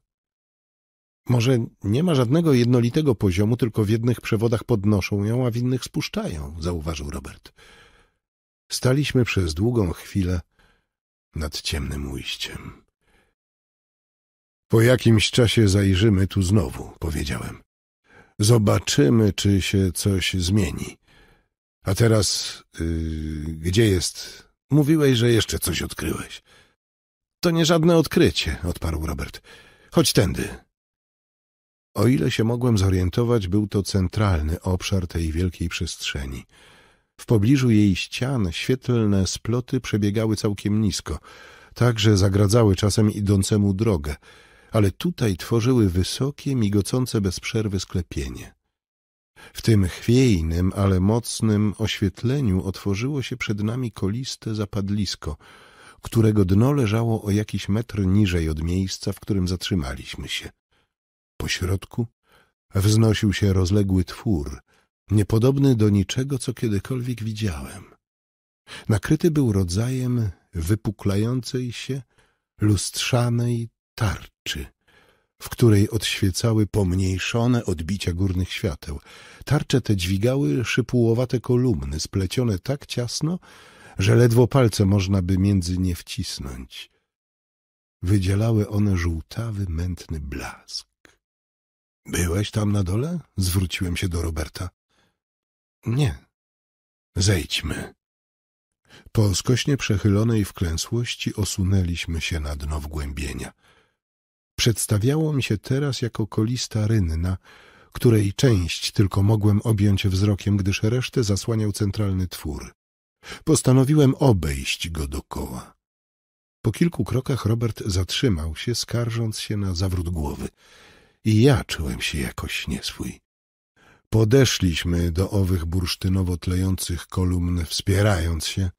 Może nie ma żadnego jednolitego poziomu, tylko w jednych przewodach podnoszą ją, a w innych spuszczają, zauważył Robert. Staliśmy przez długą chwilę nad ciemnym ujściem. Po jakimś czasie zajrzymy tu znowu, powiedziałem. Zobaczymy, czy się coś zmieni. A teraz, yy, gdzie jest? Mówiłeś, że jeszcze coś odkryłeś. To nie żadne odkrycie, odparł Robert. Chodź tędy. O ile się mogłem zorientować, był to centralny obszar tej wielkiej przestrzeni. W pobliżu jej ścian świetlne sploty przebiegały całkiem nisko, tak że zagradzały czasem idącemu drogę ale tutaj tworzyły wysokie, migocące bez przerwy sklepienie. W tym chwiejnym, ale mocnym oświetleniu otworzyło się przed nami koliste zapadlisko, którego dno leżało o jakiś metr niżej od miejsca, w którym zatrzymaliśmy się. Po środku wznosił się rozległy twór, niepodobny do niczego, co kiedykolwiek widziałem. Nakryty był rodzajem wypuklającej się, lustrzanej tarczy tarczy, w której odświecały pomniejszone odbicia górnych świateł. Tarcze te dźwigały szypułowate kolumny, splecione tak ciasno, że ledwo palce można by między nie wcisnąć. Wydzielały one żółtawy, mętny blask. — Byłeś tam na dole? — zwróciłem się do Roberta. — Nie. — Zejdźmy. Po skośnie przechylonej wklęsłości osunęliśmy się na dno wgłębienia — Przedstawiało mi się teraz jako kolista rynna, której część tylko mogłem objąć wzrokiem, gdyż resztę zasłaniał centralny twór. Postanowiłem obejść go dokoła. Po kilku krokach Robert zatrzymał się, skarżąc się na zawrót głowy. I ja czułem się jakoś nieswój. Podeszliśmy do owych bursztynowo tlejących kolumn, wspierając się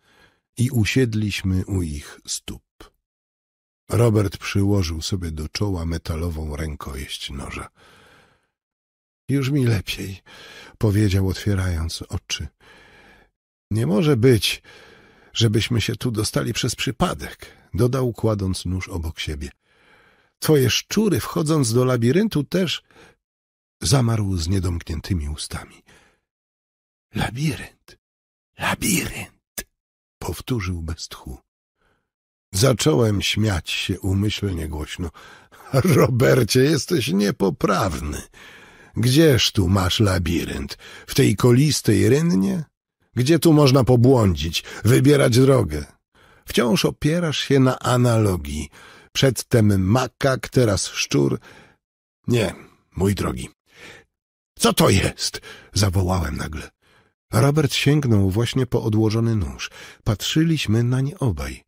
i usiedliśmy u ich stóp. Robert przyłożył sobie do czoła metalową rękojeść noża. Już mi lepiej, powiedział otwierając oczy. Nie może być, żebyśmy się tu dostali przez przypadek, dodał kładąc nóż obok siebie. Twoje szczury, wchodząc do labiryntu, też zamarł z niedomkniętymi ustami. Labirynt, labirynt, powtórzył bez tchu. Zacząłem śmiać się umyślnie głośno. Robercie, jesteś niepoprawny. Gdzież tu masz labirynt? W tej kolistej rynnie? Gdzie tu można pobłądzić, wybierać drogę? Wciąż opierasz się na analogii. Przedtem makak, teraz szczur. Nie, mój drogi. Co to jest? Zawołałem nagle. Robert sięgnął właśnie po odłożony nóż. Patrzyliśmy nań obaj.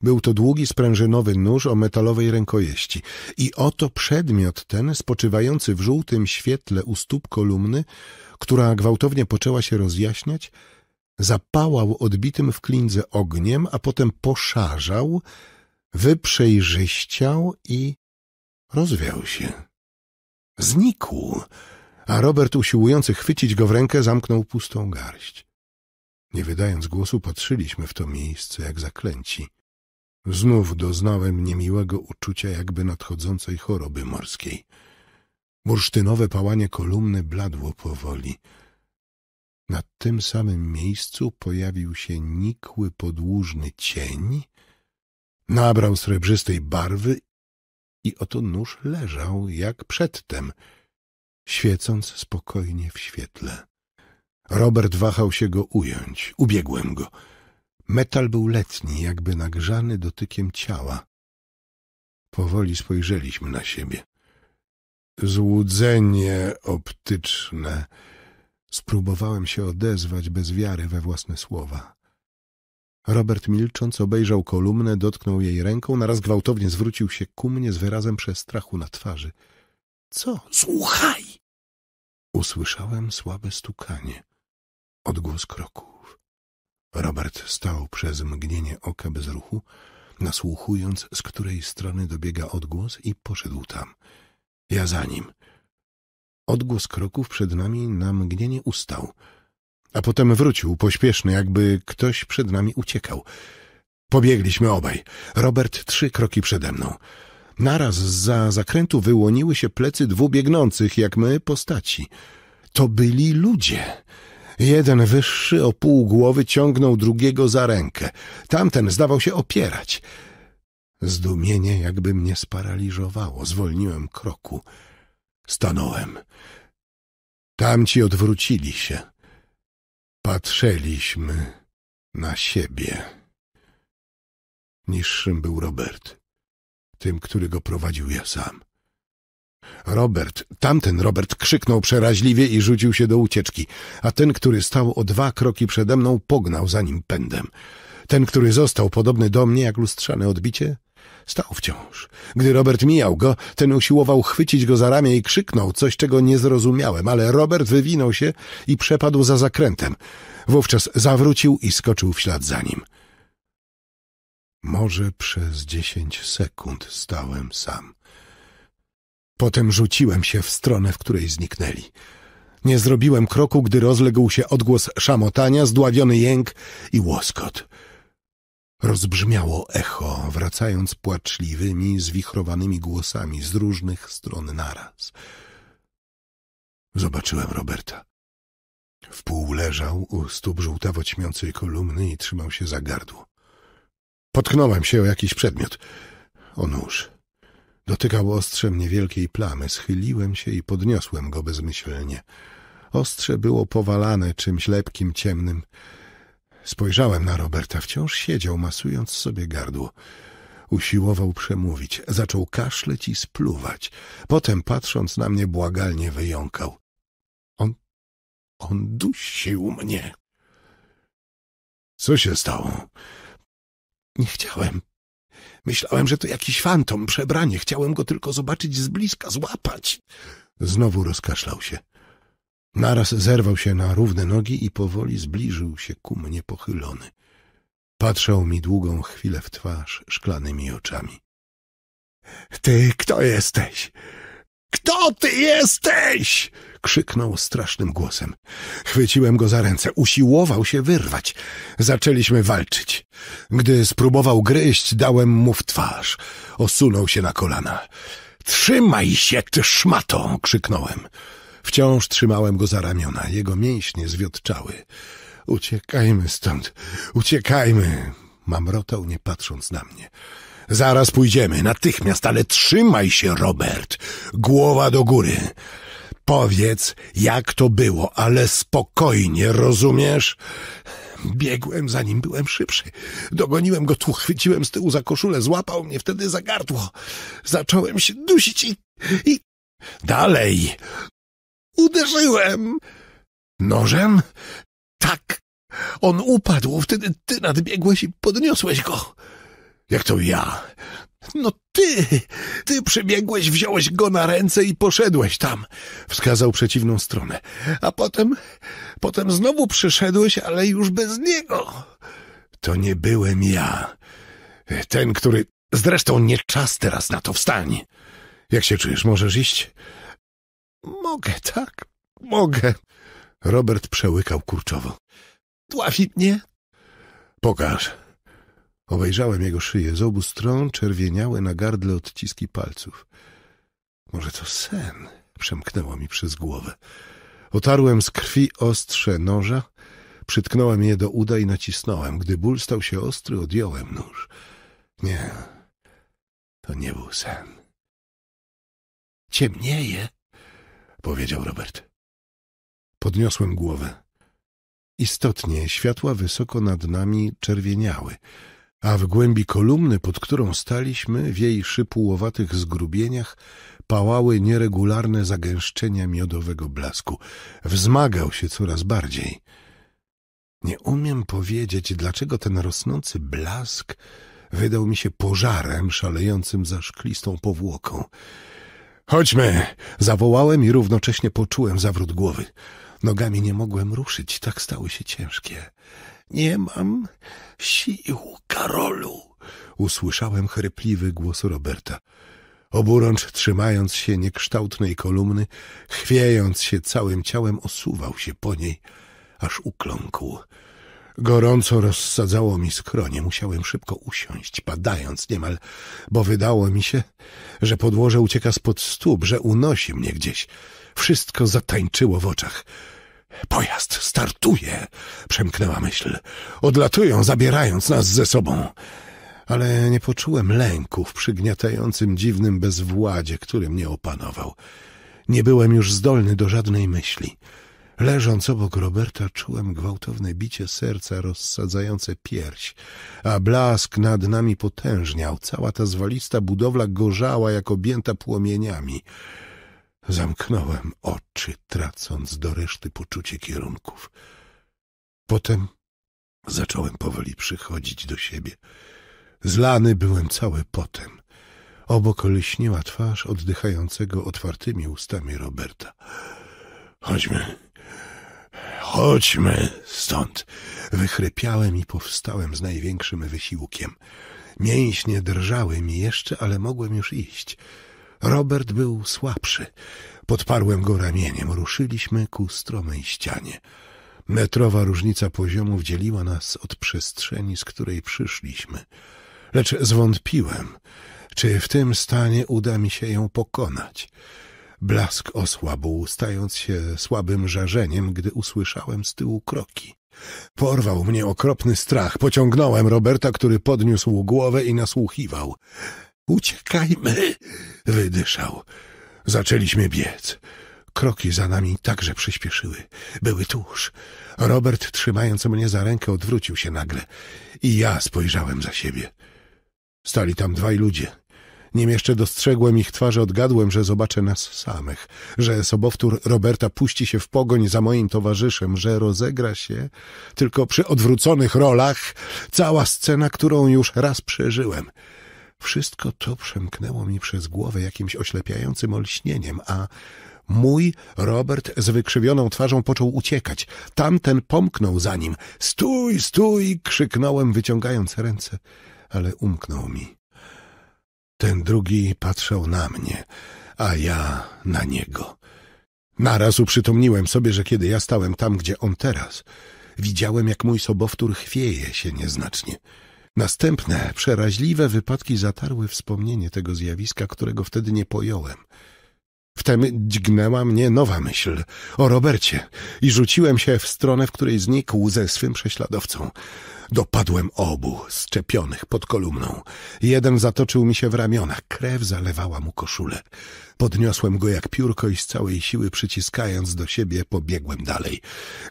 Był to długi sprężynowy nóż o metalowej rękojeści. I oto przedmiot ten, spoczywający w żółtym świetle u stóp kolumny, która gwałtownie poczęła się rozjaśniać, zapałał odbitym w klindze ogniem, a potem poszarzał, wyprzejrzyściał i rozwiał się. Znikł, a Robert usiłujący chwycić go w rękę zamknął pustą garść. Nie wydając głosu patrzyliśmy w to miejsce jak zaklęci. Znów doznałem niemiłego uczucia jakby nadchodzącej choroby morskiej. Bursztynowe pałanie kolumny bladło powoli. Na tym samym miejscu pojawił się nikły podłużny cień, nabrał srebrzystej barwy i oto nóż leżał jak przedtem, świecąc spokojnie w świetle. Robert wahał się go ująć. Ubiegłem go. Metal był letni, jakby nagrzany dotykiem ciała. Powoli spojrzeliśmy na siebie. Złudzenie optyczne. Spróbowałem się odezwać bez wiary we własne słowa. Robert milcząc obejrzał kolumnę, dotknął jej ręką, naraz gwałtownie zwrócił się ku mnie z wyrazem przestrachu na twarzy. — Co? Słuchaj! Usłyszałem słabe stukanie, odgłos kroku. Robert stał przez mgnienie oka bez ruchu, nasłuchując, z której strony dobiega odgłos i poszedł tam. Ja za nim. Odgłos kroków przed nami na mgnienie ustał, a potem wrócił, pośpieszny, jakby ktoś przed nami uciekał. Pobiegliśmy obaj, Robert trzy kroki przede mną. Naraz za zakrętu wyłoniły się plecy dwóch biegnących, jak my, postaci. To byli ludzie. Jeden wyższy o pół głowy ciągnął drugiego za rękę. Tamten zdawał się opierać. Zdumienie jakby mnie sparaliżowało. Zwolniłem kroku. Stanąłem. Tamci odwrócili się. Patrzyliśmy na siebie. Niższym był Robert, tym, który go prowadził ja sam. Robert, tamten Robert krzyknął przeraźliwie i rzucił się do ucieczki, a ten, który stał o dwa kroki przede mną, pognał za nim pędem. Ten, który został podobny do mnie jak lustrzane odbicie, stał wciąż. Gdy Robert mijał go, ten usiłował chwycić go za ramię i krzyknął coś, czego nie zrozumiałem, ale Robert wywinął się i przepadł za zakrętem. Wówczas zawrócił i skoczył w ślad za nim. Może przez dziesięć sekund stałem sam. Potem rzuciłem się w stronę, w której zniknęli. Nie zrobiłem kroku, gdy rozległ się odgłos szamotania, zdławiony jęk i łoskot. Rozbrzmiało echo, wracając płaczliwymi, zwichrowanymi głosami z różnych stron naraz. Zobaczyłem Roberta. Wpół leżał u stóp żółtawo ćmiącej kolumny i trzymał się za gardło. Potknąłem się o jakiś przedmiot. O nóż. Dotykał ostrzem niewielkiej plamy, schyliłem się i podniosłem go bezmyślnie. Ostrze było powalane czymś lepkim, ciemnym. Spojrzałem na Roberta, wciąż siedział, masując sobie gardło. Usiłował przemówić, zaczął kaszleć i spluwać. Potem, patrząc na mnie, błagalnie wyjąkał. On... on dusił mnie. Co się stało? Nie chciałem, Myślałem, że to jakiś fantom, przebranie. Chciałem go tylko zobaczyć z bliska, złapać. Znowu rozkaszlał się. Naraz zerwał się na równe nogi i powoli zbliżył się ku mnie pochylony. Patrzał mi długą chwilę w twarz szklanymi oczami. — Ty kto jesteś? Kto ty jesteś? krzyknął strasznym głosem. Chwyciłem go za ręce, usiłował się wyrwać. Zaczęliśmy walczyć. Gdy spróbował gryźć, dałem mu w twarz. Osunął się na kolana. Trzymaj się, ty szmato! krzyknąłem. Wciąż trzymałem go za ramiona, jego mięśnie zwiotczały. Uciekajmy stąd, uciekajmy! Mamrotał, nie patrząc na mnie. Zaraz pójdziemy, natychmiast, ale trzymaj się, Robert! Głowa do góry! Powiedz, jak to było, ale spokojnie, rozumiesz? Biegłem, zanim byłem szybszy. Dogoniłem go tu, chwyciłem z tyłu za koszulę, złapał mnie wtedy za gardło. Zacząłem się dusić i... i... Dalej! Uderzyłem! Nożem? Tak! On upadł, wtedy ty nadbiegłeś i podniosłeś go. Jak to ja? No ty! Ty przybiegłeś, wziąłeś go na ręce i poszedłeś tam! Wskazał przeciwną stronę. A potem... potem znowu przyszedłeś, ale już bez niego! To nie byłem ja. Ten, który... Zresztą nie czas teraz na to, wstań! Jak się czujesz, możesz iść? Mogę, tak? Mogę. Robert przełykał kurczowo. Dławi mnie? Pokaż. Obejrzałem jego szyję. Z obu stron czerwieniałe na gardle odciski palców. Może to sen? Przemknęło mi przez głowę. Otarłem z krwi ostrze noża, przytknąłem je do uda i nacisnąłem. Gdy ból stał się ostry, odjąłem nóż. Nie, to nie był sen. Ciemnieje, powiedział Robert. Podniosłem głowę. Istotnie, światła wysoko nad nami czerwieniały a w głębi kolumny, pod którą staliśmy, w jej szypułowatych zgrubieniach pałały nieregularne zagęszczenia miodowego blasku. Wzmagał się coraz bardziej. Nie umiem powiedzieć, dlaczego ten rosnący blask wydał mi się pożarem szalejącym za szklistą powłoką. Chodźmy! Zawołałem i równocześnie poczułem zawrót głowy. Nogami nie mogłem ruszyć, tak stały się ciężkie. Nie mam sił. Karolu! Usłyszałem chrypliwy głos Roberta. Oburącz, trzymając się niekształtnej kolumny, chwiejąc się całym ciałem, osuwał się po niej, aż ukląkł. Gorąco rozsadzało mi skronie, musiałem szybko usiąść, padając niemal, bo wydało mi się, że podłoże ucieka spod stóp, że unosi mnie gdzieś. Wszystko zatańczyło w oczach. Pojazd startuje, przemknęła myśl. Odlatują, zabierając nas ze sobą. Ale nie poczułem lęku w przygniatającym dziwnym bezwładzie, który mnie opanował. Nie byłem już zdolny do żadnej myśli. Leżąc obok Roberta czułem gwałtowne bicie serca rozsadzające pierś, a blask nad nami potężniał. Cała ta zwalista budowla gorzała jak objęta płomieniami. Zamknąłem oczy, tracąc do reszty poczucie kierunków. Potem zacząłem powoli przychodzić do siebie. Zlany byłem cały potem. Obok lśniła twarz oddychającego otwartymi ustami Roberta. Chodźmy, chodźmy stąd. Wychrypiałem i powstałem z największym wysiłkiem. Mięśnie drżały mi jeszcze, ale mogłem już iść. Robert był słabszy. Podparłem go ramieniem. Ruszyliśmy ku stromej ścianie. Metrowa różnica poziomów dzieliła nas od przestrzeni, z której przyszliśmy. Lecz zwątpiłem, czy w tym stanie uda mi się ją pokonać. Blask osłabł, stając się słabym żarzeniem, gdy usłyszałem z tyłu kroki. Porwał mnie okropny strach. Pociągnąłem Roberta, który podniósł głowę i nasłuchiwał. Uciekajmy! wydyszał. Zaczęliśmy biec. Kroki za nami także przyspieszyły. Były tuż. Robert, trzymając mnie za rękę, odwrócił się nagle. I ja spojrzałem za siebie. Stali tam dwaj ludzie. Nim jeszcze dostrzegłem ich twarze, odgadłem, że zobaczę nas samych, że sobowtór Roberta puści się w pogoń za moim towarzyszem, że rozegra się, tylko przy odwróconych rolach, cała scena, którą już raz przeżyłem — wszystko to przemknęło mi przez głowę jakimś oślepiającym olśnieniem, a mój Robert z wykrzywioną twarzą począł uciekać. Tamten pomknął za nim. Stój, stój! krzyknąłem, wyciągając ręce, ale umknął mi. Ten drugi patrzył na mnie, a ja na niego. Naraz uprzytomniłem sobie, że kiedy ja stałem tam, gdzie on teraz, widziałem, jak mój sobowtór chwieje się nieznacznie. Następne przeraźliwe wypadki zatarły wspomnienie tego zjawiska, którego wtedy nie pojąłem. Wtem dźgnęła mnie nowa myśl o Robercie i rzuciłem się w stronę, w której znikł ze swym prześladowcą. Dopadłem obu, szczepionych pod kolumną. Jeden zatoczył mi się w ramiona, krew zalewała mu koszulę. Podniosłem go jak piórko i z całej siły przyciskając do siebie pobiegłem dalej.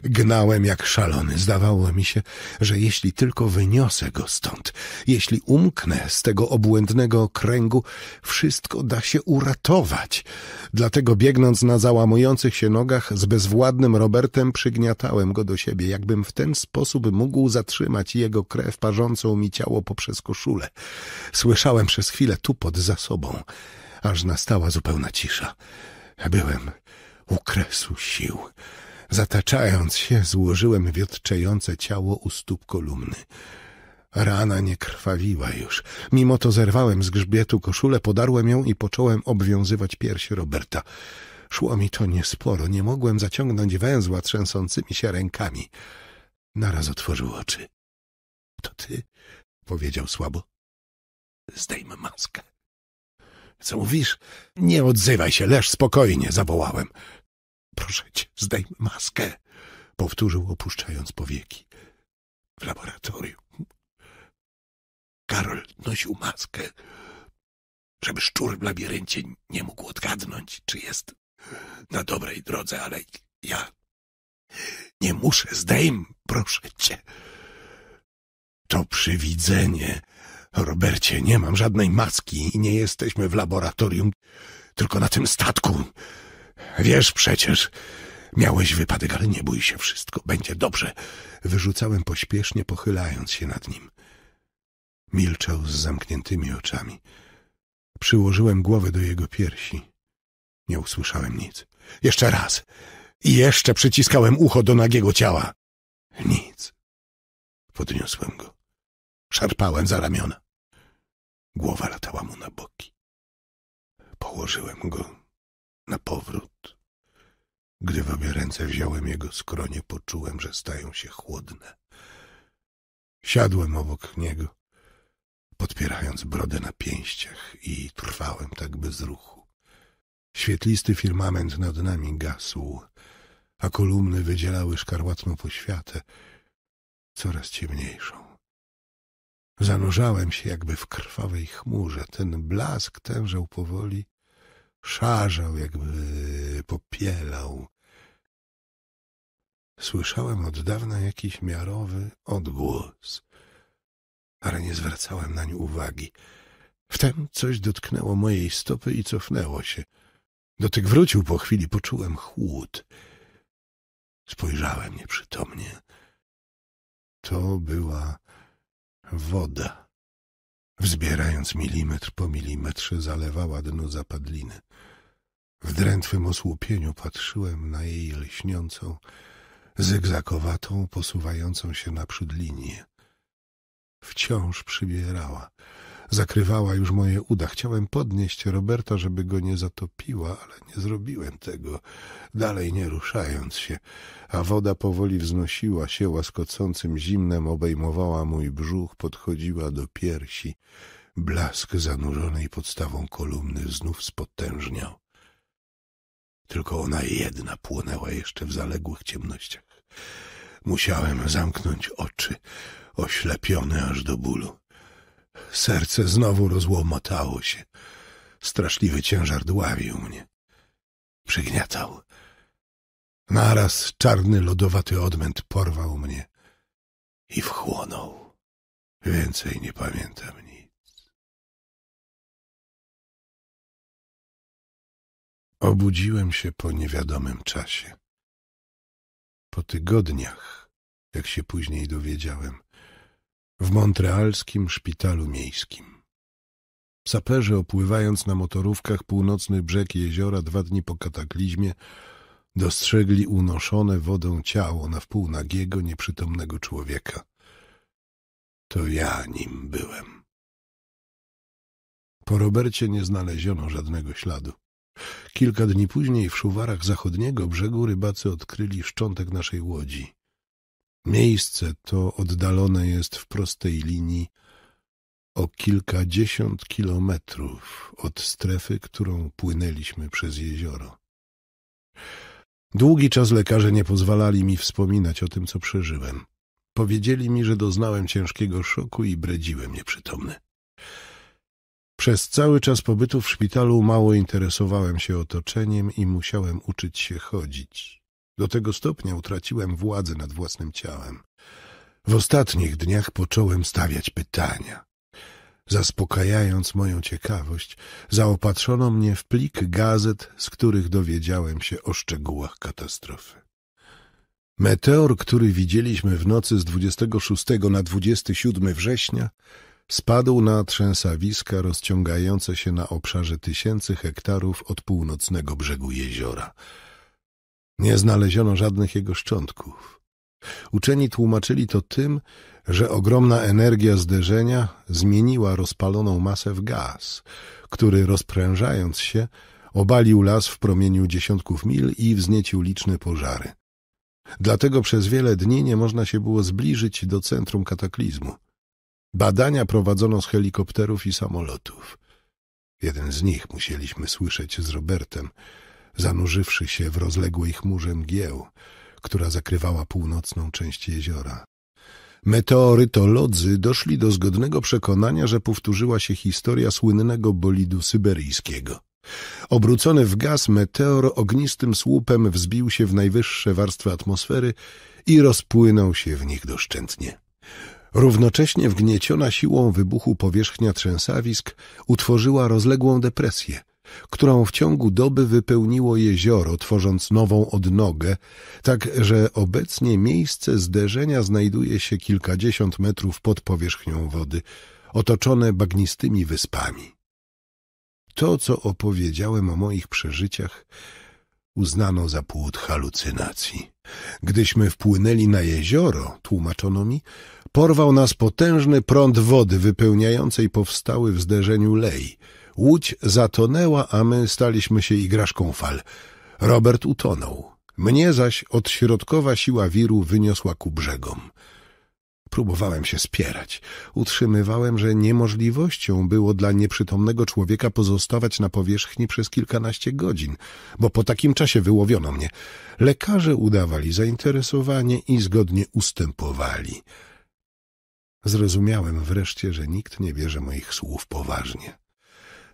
Gnałem jak szalony. Zdawało mi się, że jeśli tylko wyniosę go stąd, jeśli umknę z tego obłędnego kręgu, wszystko da się uratować. Dlatego biegnąc na załamujących się nogach z bezwładnym Robertem przygniatałem go do siebie, jakbym w ten sposób mógł zatrzymać jego krew parzącą mi ciało poprzez koszulę. Słyszałem przez chwilę tupot za sobą aż nastała zupełna cisza. Byłem u kresu sił. Zataczając się, złożyłem wiotczejące ciało u stóp kolumny. Rana nie krwawiła już. Mimo to zerwałem z grzbietu koszulę, podarłem ją i począłem obwiązywać piersi Roberta. Szło mi to niesporo, nie mogłem zaciągnąć węzła trzęsącymi się rękami. Naraz otworzył oczy. — To ty? — powiedział słabo. — Zdejmę maskę. Co mówisz? Nie odzywaj się, leż spokojnie, zawołałem. Proszę cię, zdejm maskę, powtórzył opuszczając powieki. W laboratorium. Karol nosił maskę, żeby szczur w labiryncie nie mógł odgadnąć, czy jest na dobrej drodze, ale ja nie muszę, zdejm, proszę cię. To przywidzenie Robercie, nie mam żadnej maski i nie jesteśmy w laboratorium, tylko na tym statku. Wiesz przecież, miałeś wypadek, ale nie bój się, wszystko będzie dobrze. Wyrzucałem pośpiesznie, pochylając się nad nim. Milczał z zamkniętymi oczami. Przyłożyłem głowę do jego piersi. Nie usłyszałem nic. Jeszcze raz. I jeszcze przyciskałem ucho do nagiego ciała. Nic. Podniosłem go. Szarpałem za ramiona. Głowa latała mu na boki. Położyłem go na powrót. Gdy w obie ręce wziąłem jego skronie, poczułem, że stają się chłodne. Siadłem obok niego, podpierając brodę na pięściach i trwałem tak bez ruchu. Świetlisty firmament nad nami gasł, a kolumny wydzielały szkarłatną poświatę, coraz ciemniejszą. Zanurzałem się jakby w krwawej chmurze. Ten blask tężał powoli, szarzał, jakby popielał. Słyszałem od dawna jakiś miarowy odgłos, ale nie zwracałem nań uwagi. Wtem coś dotknęło mojej stopy i cofnęło się. Dotyk wrócił po chwili, poczułem chłód. Spojrzałem nieprzytomnie. To była woda, wzbierając milimetr po milimetrze, zalewała dno zapadliny. W drętwym osłupieniu patrzyłem na jej lśniącą, zygzakowatą, posuwającą się naprzód linię. Wciąż przybierała, zakrywała już moje uda. Chciałem podnieść Roberta, żeby go nie zatopiła, ale nie zrobiłem tego, dalej nie ruszając się, a woda powoli wznosiła się łaskocącym zimnem, obejmowała mój brzuch, podchodziła do piersi. Blask zanurzonej podstawą kolumny znów spotężniał. Tylko ona jedna płonęła jeszcze w zaległych ciemnościach. Musiałem zamknąć oczy, oślepiony aż do bólu. Serce znowu rozłomotało się. Straszliwy ciężar dławił mnie. Przygniatał. Naraz czarny, lodowaty odmęt porwał mnie i wchłonął. Więcej nie pamiętam nic. Obudziłem się po niewiadomym czasie. Po tygodniach, jak się później dowiedziałem, w montrealskim szpitalu miejskim. Saperzy, opływając na motorówkach północny brzeg jeziora dwa dni po kataklizmie, dostrzegli unoszone wodą ciało na wpół nagiego, nieprzytomnego człowieka. To ja nim byłem. Po Robercie nie znaleziono żadnego śladu. Kilka dni później w szuwarach zachodniego brzegu rybacy odkryli szczątek naszej łodzi. Miejsce to oddalone jest w prostej linii o kilkadziesiąt kilometrów od strefy, którą płynęliśmy przez jezioro. Długi czas lekarze nie pozwalali mi wspominać o tym, co przeżyłem. Powiedzieli mi, że doznałem ciężkiego szoku i bredziłem nieprzytomny. Przez cały czas pobytu w szpitalu mało interesowałem się otoczeniem i musiałem uczyć się chodzić. Do tego stopnia utraciłem władzę nad własnym ciałem. W ostatnich dniach począłem stawiać pytania. Zaspokajając moją ciekawość, zaopatrzono mnie w plik gazet, z których dowiedziałem się o szczegółach katastrofy. Meteor, który widzieliśmy w nocy z 26 na 27 września, spadł na trzęsawiska rozciągające się na obszarze tysięcy hektarów od północnego brzegu jeziora. Nie znaleziono żadnych jego szczątków. Uczeni tłumaczyli to tym, że ogromna energia zderzenia zmieniła rozpaloną masę w gaz, który rozprężając się obalił las w promieniu dziesiątków mil i wzniecił liczne pożary. Dlatego przez wiele dni nie można się było zbliżyć do centrum kataklizmu. Badania prowadzono z helikopterów i samolotów. Jeden z nich musieliśmy słyszeć z Robertem, zanurzywszy się w rozległej chmurze mgieł, która zakrywała północną część jeziora. Meteorytolodzy doszli do zgodnego przekonania, że powtórzyła się historia słynnego bolidu syberyjskiego. Obrócony w gaz meteor ognistym słupem wzbił się w najwyższe warstwy atmosfery i rozpłynął się w nich doszczętnie. Równocześnie wgnieciona siłą wybuchu powierzchnia trzęsawisk utworzyła rozległą depresję, którą w ciągu doby wypełniło jezioro, tworząc nową odnogę, tak że obecnie miejsce zderzenia znajduje się kilkadziesiąt metrów pod powierzchnią wody, otoczone bagnistymi wyspami. To, co opowiedziałem o moich przeżyciach, uznano za płód halucynacji. Gdyśmy wpłynęli na jezioro, tłumaczono mi, porwał nas potężny prąd wody wypełniającej powstały w zderzeniu lej – Łódź zatonęła, a my staliśmy się igraszką fal. Robert utonął. Mnie zaś odśrodkowa siła wiru wyniosła ku brzegom. Próbowałem się spierać. Utrzymywałem, że niemożliwością było dla nieprzytomnego człowieka pozostawać na powierzchni przez kilkanaście godzin, bo po takim czasie wyłowiono mnie. Lekarze udawali zainteresowanie i zgodnie ustępowali. Zrozumiałem wreszcie, że nikt nie bierze moich słów poważnie.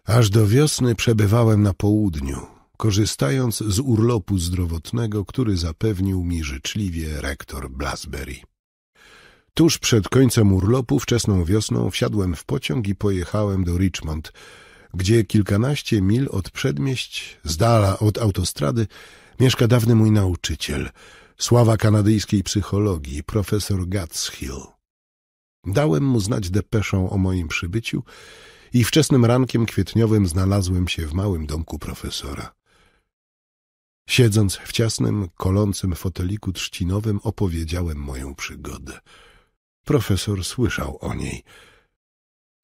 Aż do wiosny przebywałem na południu, korzystając z urlopu zdrowotnego, który zapewnił mi życzliwie rektor Blasberry. Tuż przed końcem urlopu, wczesną wiosną, wsiadłem w pociąg i pojechałem do Richmond, gdzie kilkanaście mil od przedmieść, z dala od autostrady, mieszka dawny mój nauczyciel, sława kanadyjskiej psychologii, profesor Gatshill. Dałem mu znać depeszą o moim przybyciu i wczesnym rankiem kwietniowym znalazłem się w małym domku profesora. Siedząc w ciasnym, kolącym foteliku trzcinowym opowiedziałem moją przygodę. Profesor słyszał o niej.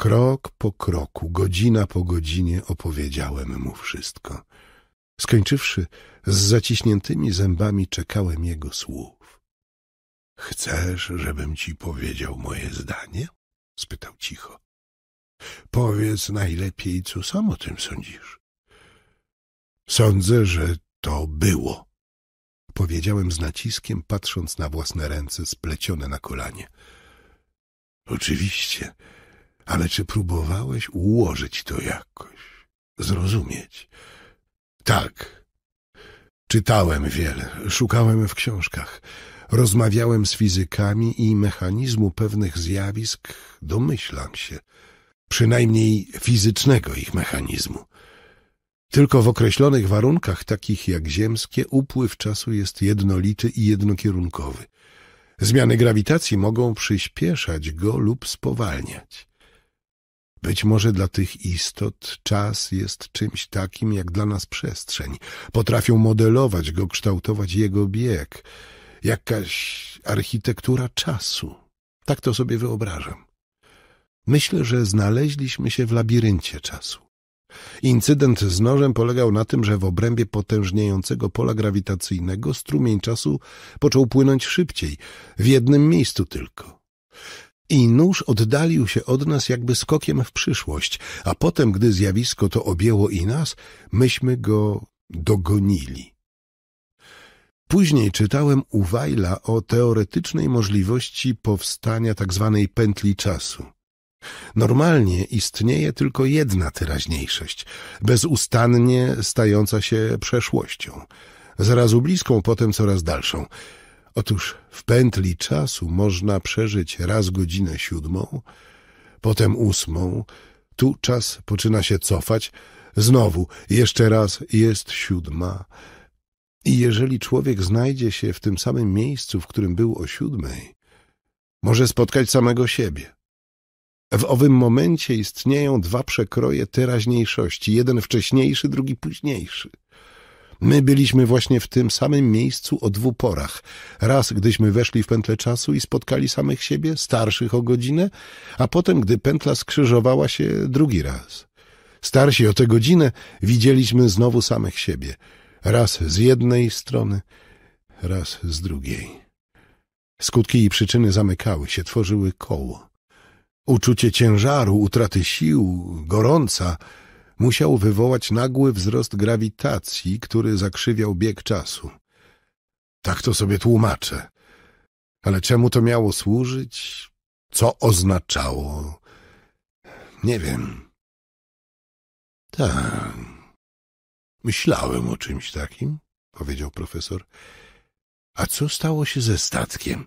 Krok po kroku, godzina po godzinie opowiedziałem mu wszystko. Skończywszy, z zaciśniętymi zębami czekałem jego słów. — Chcesz, żebym ci powiedział moje zdanie? — spytał cicho. Powiedz najlepiej, co sam o tym sądzisz. Sądzę, że to było. Powiedziałem z naciskiem, patrząc na własne ręce splecione na kolanie. Oczywiście, ale czy próbowałeś ułożyć to jakoś? Zrozumieć? Tak. Czytałem wiele, szukałem w książkach. Rozmawiałem z fizykami i mechanizmu pewnych zjawisk domyślam się – przynajmniej fizycznego ich mechanizmu. Tylko w określonych warunkach, takich jak ziemskie, upływ czasu jest jednolity i jednokierunkowy. Zmiany grawitacji mogą przyspieszać go lub spowalniać. Być może dla tych istot czas jest czymś takim jak dla nas przestrzeń. Potrafią modelować go, kształtować jego bieg. Jakaś architektura czasu. Tak to sobie wyobrażam. Myślę, że znaleźliśmy się w labiryncie czasu. Incydent z nożem polegał na tym, że w obrębie potężniejącego pola grawitacyjnego strumień czasu począł płynąć szybciej, w jednym miejscu tylko. I nóż oddalił się od nas jakby skokiem w przyszłość, a potem, gdy zjawisko to objęło i nas, myśmy go dogonili. Później czytałem u Weila o teoretycznej możliwości powstania tzw. Tak pętli czasu – Normalnie istnieje tylko jedna teraźniejszość, bezustannie stająca się przeszłością, zarazu bliską, potem coraz dalszą. Otóż w pętli czasu można przeżyć raz godzinę siódmą, potem ósmą, tu czas poczyna się cofać, znowu, jeszcze raz jest siódma. I jeżeli człowiek znajdzie się w tym samym miejscu, w którym był o siódmej, może spotkać samego siebie. W owym momencie istnieją dwa przekroje teraźniejszości, jeden wcześniejszy, drugi późniejszy. My byliśmy właśnie w tym samym miejscu o dwóch porach. Raz, gdyśmy weszli w pętlę czasu i spotkali samych siebie, starszych o godzinę, a potem, gdy pętla skrzyżowała się drugi raz. Starsi o tę godzinę widzieliśmy znowu samych siebie. Raz z jednej strony, raz z drugiej. Skutki i przyczyny zamykały się, tworzyły koło. Uczucie ciężaru, utraty sił, gorąca musiał wywołać nagły wzrost grawitacji, który zakrzywiał bieg czasu. Tak to sobie tłumaczę. Ale czemu to miało służyć? Co oznaczało? Nie wiem. Tak. Myślałem o czymś takim, powiedział profesor. A co stało się ze statkiem?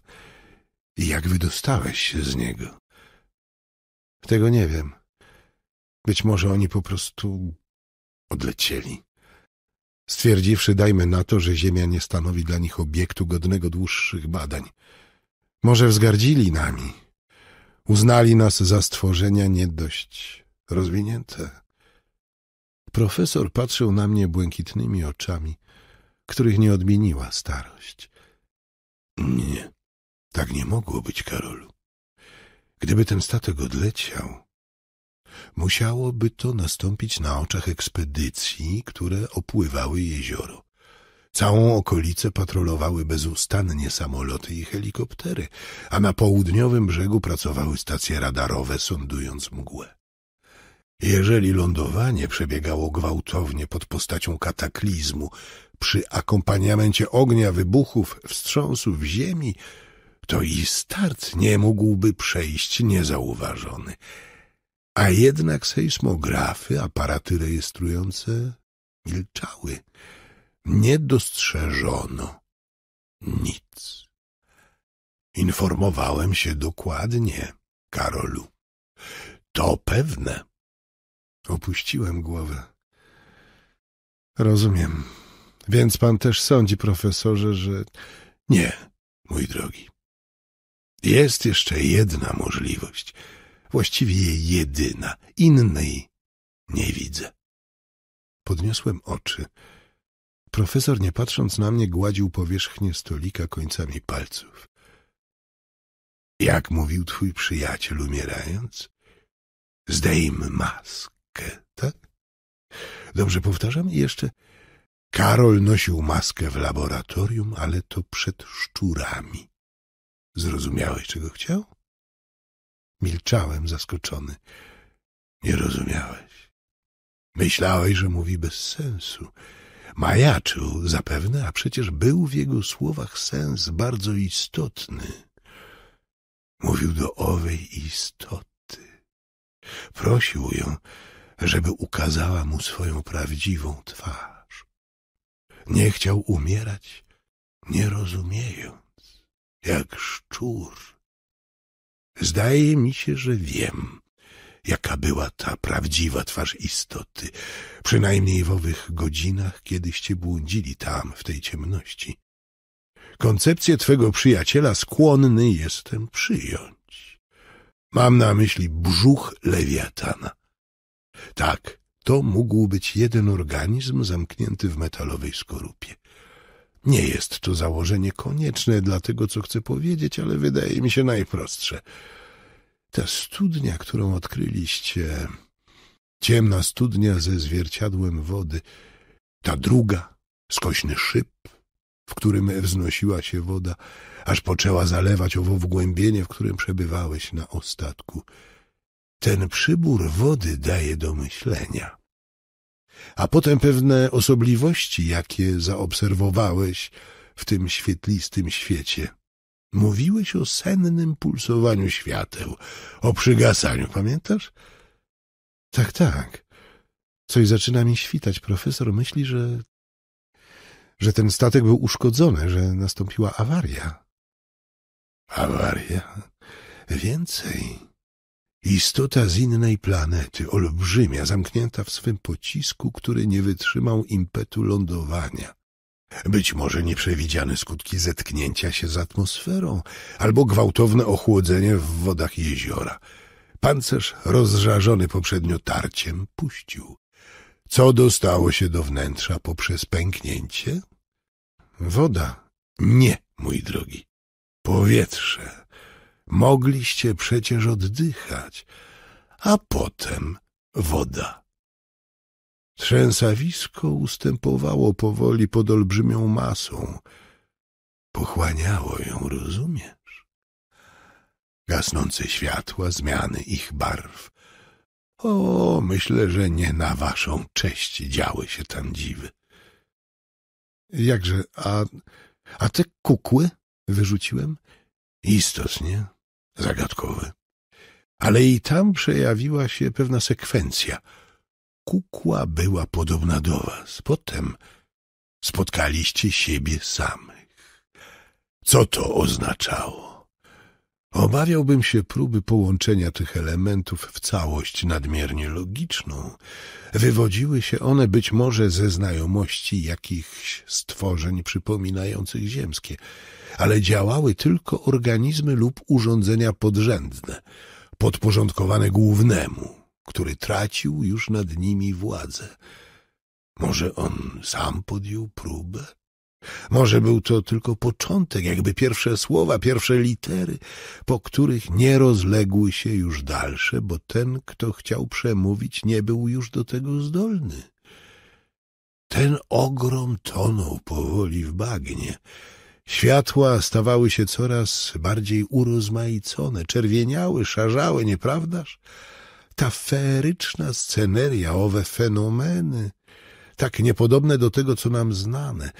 I jak wydostałeś się z niego? Tego nie wiem. Być może oni po prostu odlecieli. Stwierdziwszy, dajmy na to, że Ziemia nie stanowi dla nich obiektu godnego dłuższych badań. Może wzgardzili nami. Uznali nas za stworzenia nie dość rozwinięte. Profesor patrzył na mnie błękitnymi oczami, których nie odmieniła starość. Nie, tak nie mogło być, Karolu. Gdyby ten statek odleciał, musiałoby to nastąpić na oczach ekspedycji, które opływały jezioro. Całą okolicę patrolowały bezustannie samoloty i helikoptery, a na południowym brzegu pracowały stacje radarowe, sądując mgłę. Jeżeli lądowanie przebiegało gwałtownie pod postacią kataklizmu, przy akompaniamencie ognia, wybuchów, wstrząsów ziemi, to i start nie mógłby przejść niezauważony. A jednak sejsmografy, aparaty rejestrujące milczały. Nie dostrzeżono nic. Informowałem się dokładnie, Karolu. To pewne. Opuściłem głowę. Rozumiem. Więc pan też sądzi, profesorze, że... Nie, mój drogi. Jest jeszcze jedna możliwość, właściwie jedyna, innej nie widzę. Podniosłem oczy. Profesor, nie patrząc na mnie, gładził powierzchnię stolika końcami palców. Jak mówił twój przyjaciel umierając? Zdejm maskę, tak? Dobrze powtarzam i jeszcze... Karol nosił maskę w laboratorium, ale to przed szczurami. Zrozumiałeś, czego chciał? Milczałem zaskoczony. Nie rozumiałeś. Myślałeś, że mówi bez sensu. Majaczył zapewne, a przecież był w jego słowach sens bardzo istotny. Mówił do owej istoty. Prosił ją, żeby ukazała mu swoją prawdziwą twarz. Nie chciał umierać, nie rozumiejąc jak szczur. Zdaje mi się, że wiem, jaka była ta prawdziwa twarz istoty, przynajmniej w owych godzinach, kiedyście błądzili tam, w tej ciemności. Koncepcję twego przyjaciela skłonny jestem przyjąć. Mam na myśli brzuch lewiatana. Tak, to mógł być jeden organizm zamknięty w metalowej skorupie. Nie jest to założenie konieczne dla tego, co chcę powiedzieć, ale wydaje mi się najprostsze. Ta studnia, którą odkryliście, ciemna studnia ze zwierciadłem wody, ta druga, skośny szyb, w którym wznosiła się woda, aż poczęła zalewać owo wgłębienie, w którym przebywałeś na ostatku. Ten przybór wody daje do myślenia a potem pewne osobliwości, jakie zaobserwowałeś w tym świetlistym świecie. Mówiłeś o sennym pulsowaniu świateł, o przygasaniu, pamiętasz? Tak, tak. Coś zaczyna mi świtać. Profesor myśli, że... że ten statek był uszkodzony, że nastąpiła awaria. Awaria? Więcej. Istota z innej planety, olbrzymia, zamknięta w swym pocisku, który nie wytrzymał impetu lądowania. Być może nieprzewidziane skutki zetknięcia się z atmosferą albo gwałtowne ochłodzenie w wodach jeziora. Pancerz rozżarzony poprzednio tarciem puścił. Co dostało się do wnętrza poprzez pęknięcie? Woda. Nie, mój drogi. Powietrze. Mogliście przecież oddychać, a potem woda. Trzęsawisko ustępowało powoli pod olbrzymią masą. Pochłaniało ją, rozumiesz? Gasnące światła, zmiany ich barw. O, myślę, że nie na waszą cześć działy się tam dziwy. Jakże, a, a te kukły? Wyrzuciłem. Istotnie zagadkowy, Ale i tam przejawiła się pewna sekwencja. Kukła była podobna do was. Potem spotkaliście siebie samych. Co to oznaczało? Obawiałbym się próby połączenia tych elementów w całość nadmiernie logiczną. Wywodziły się one być może ze znajomości jakichś stworzeń przypominających ziemskie, ale działały tylko organizmy lub urządzenia podrzędne, podporządkowane głównemu, który tracił już nad nimi władzę. Może on sam podjął próbę? Może był to tylko początek, jakby pierwsze słowa, pierwsze litery, po których nie rozległy się już dalsze, bo ten, kto chciał przemówić, nie był już do tego zdolny. Ten ogrom tonął powoli w bagnie. Światła stawały się coraz bardziej urozmaicone, czerwieniały, szarzały, nieprawdaż? Ta feeryczna sceneria, owe fenomeny, tak niepodobne do tego, co nam znane —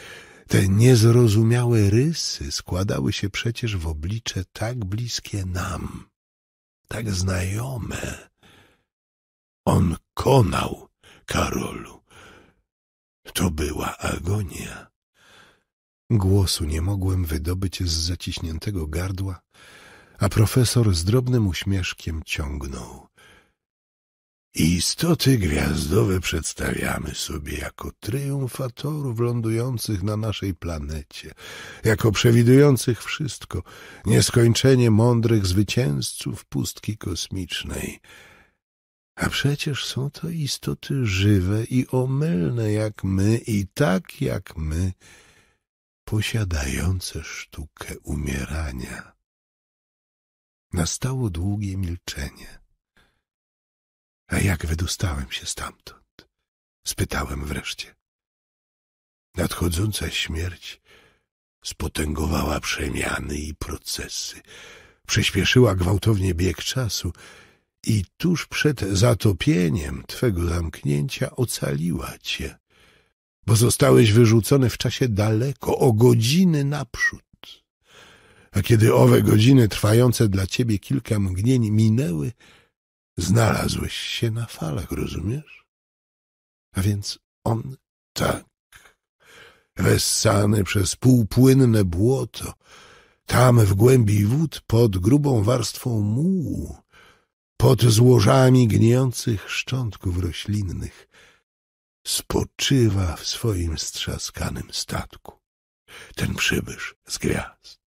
te niezrozumiałe rysy składały się przecież w oblicze tak bliskie nam, tak znajome. On konał, Karolu. To była agonia. Głosu nie mogłem wydobyć z zaciśniętego gardła, a profesor z drobnym uśmieszkiem ciągnął istoty gwiazdowe przedstawiamy sobie jako triumfatorów lądujących na naszej planecie, jako przewidujących wszystko, nieskończenie mądrych zwycięzców pustki kosmicznej. A przecież są to istoty żywe i omylne jak my i tak jak my, posiadające sztukę umierania. Nastało długie milczenie. A jak wydostałem się stamtąd? Spytałem wreszcie. Nadchodząca śmierć spotęgowała przemiany i procesy, przyspieszyła gwałtownie bieg czasu i tuż przed zatopieniem twego zamknięcia ocaliła cię, bo zostałeś wyrzucony w czasie daleko, o godziny naprzód. A kiedy owe godziny trwające dla ciebie kilka mgnień minęły, Znalazłeś się na falach, rozumiesz? A więc on tak, wessany przez półpłynne błoto, tam w głębi wód pod grubą warstwą mułu, pod złożami gnijących szczątków roślinnych, spoczywa w swoim strzaskanym statku. Ten przybysz z gwiazd.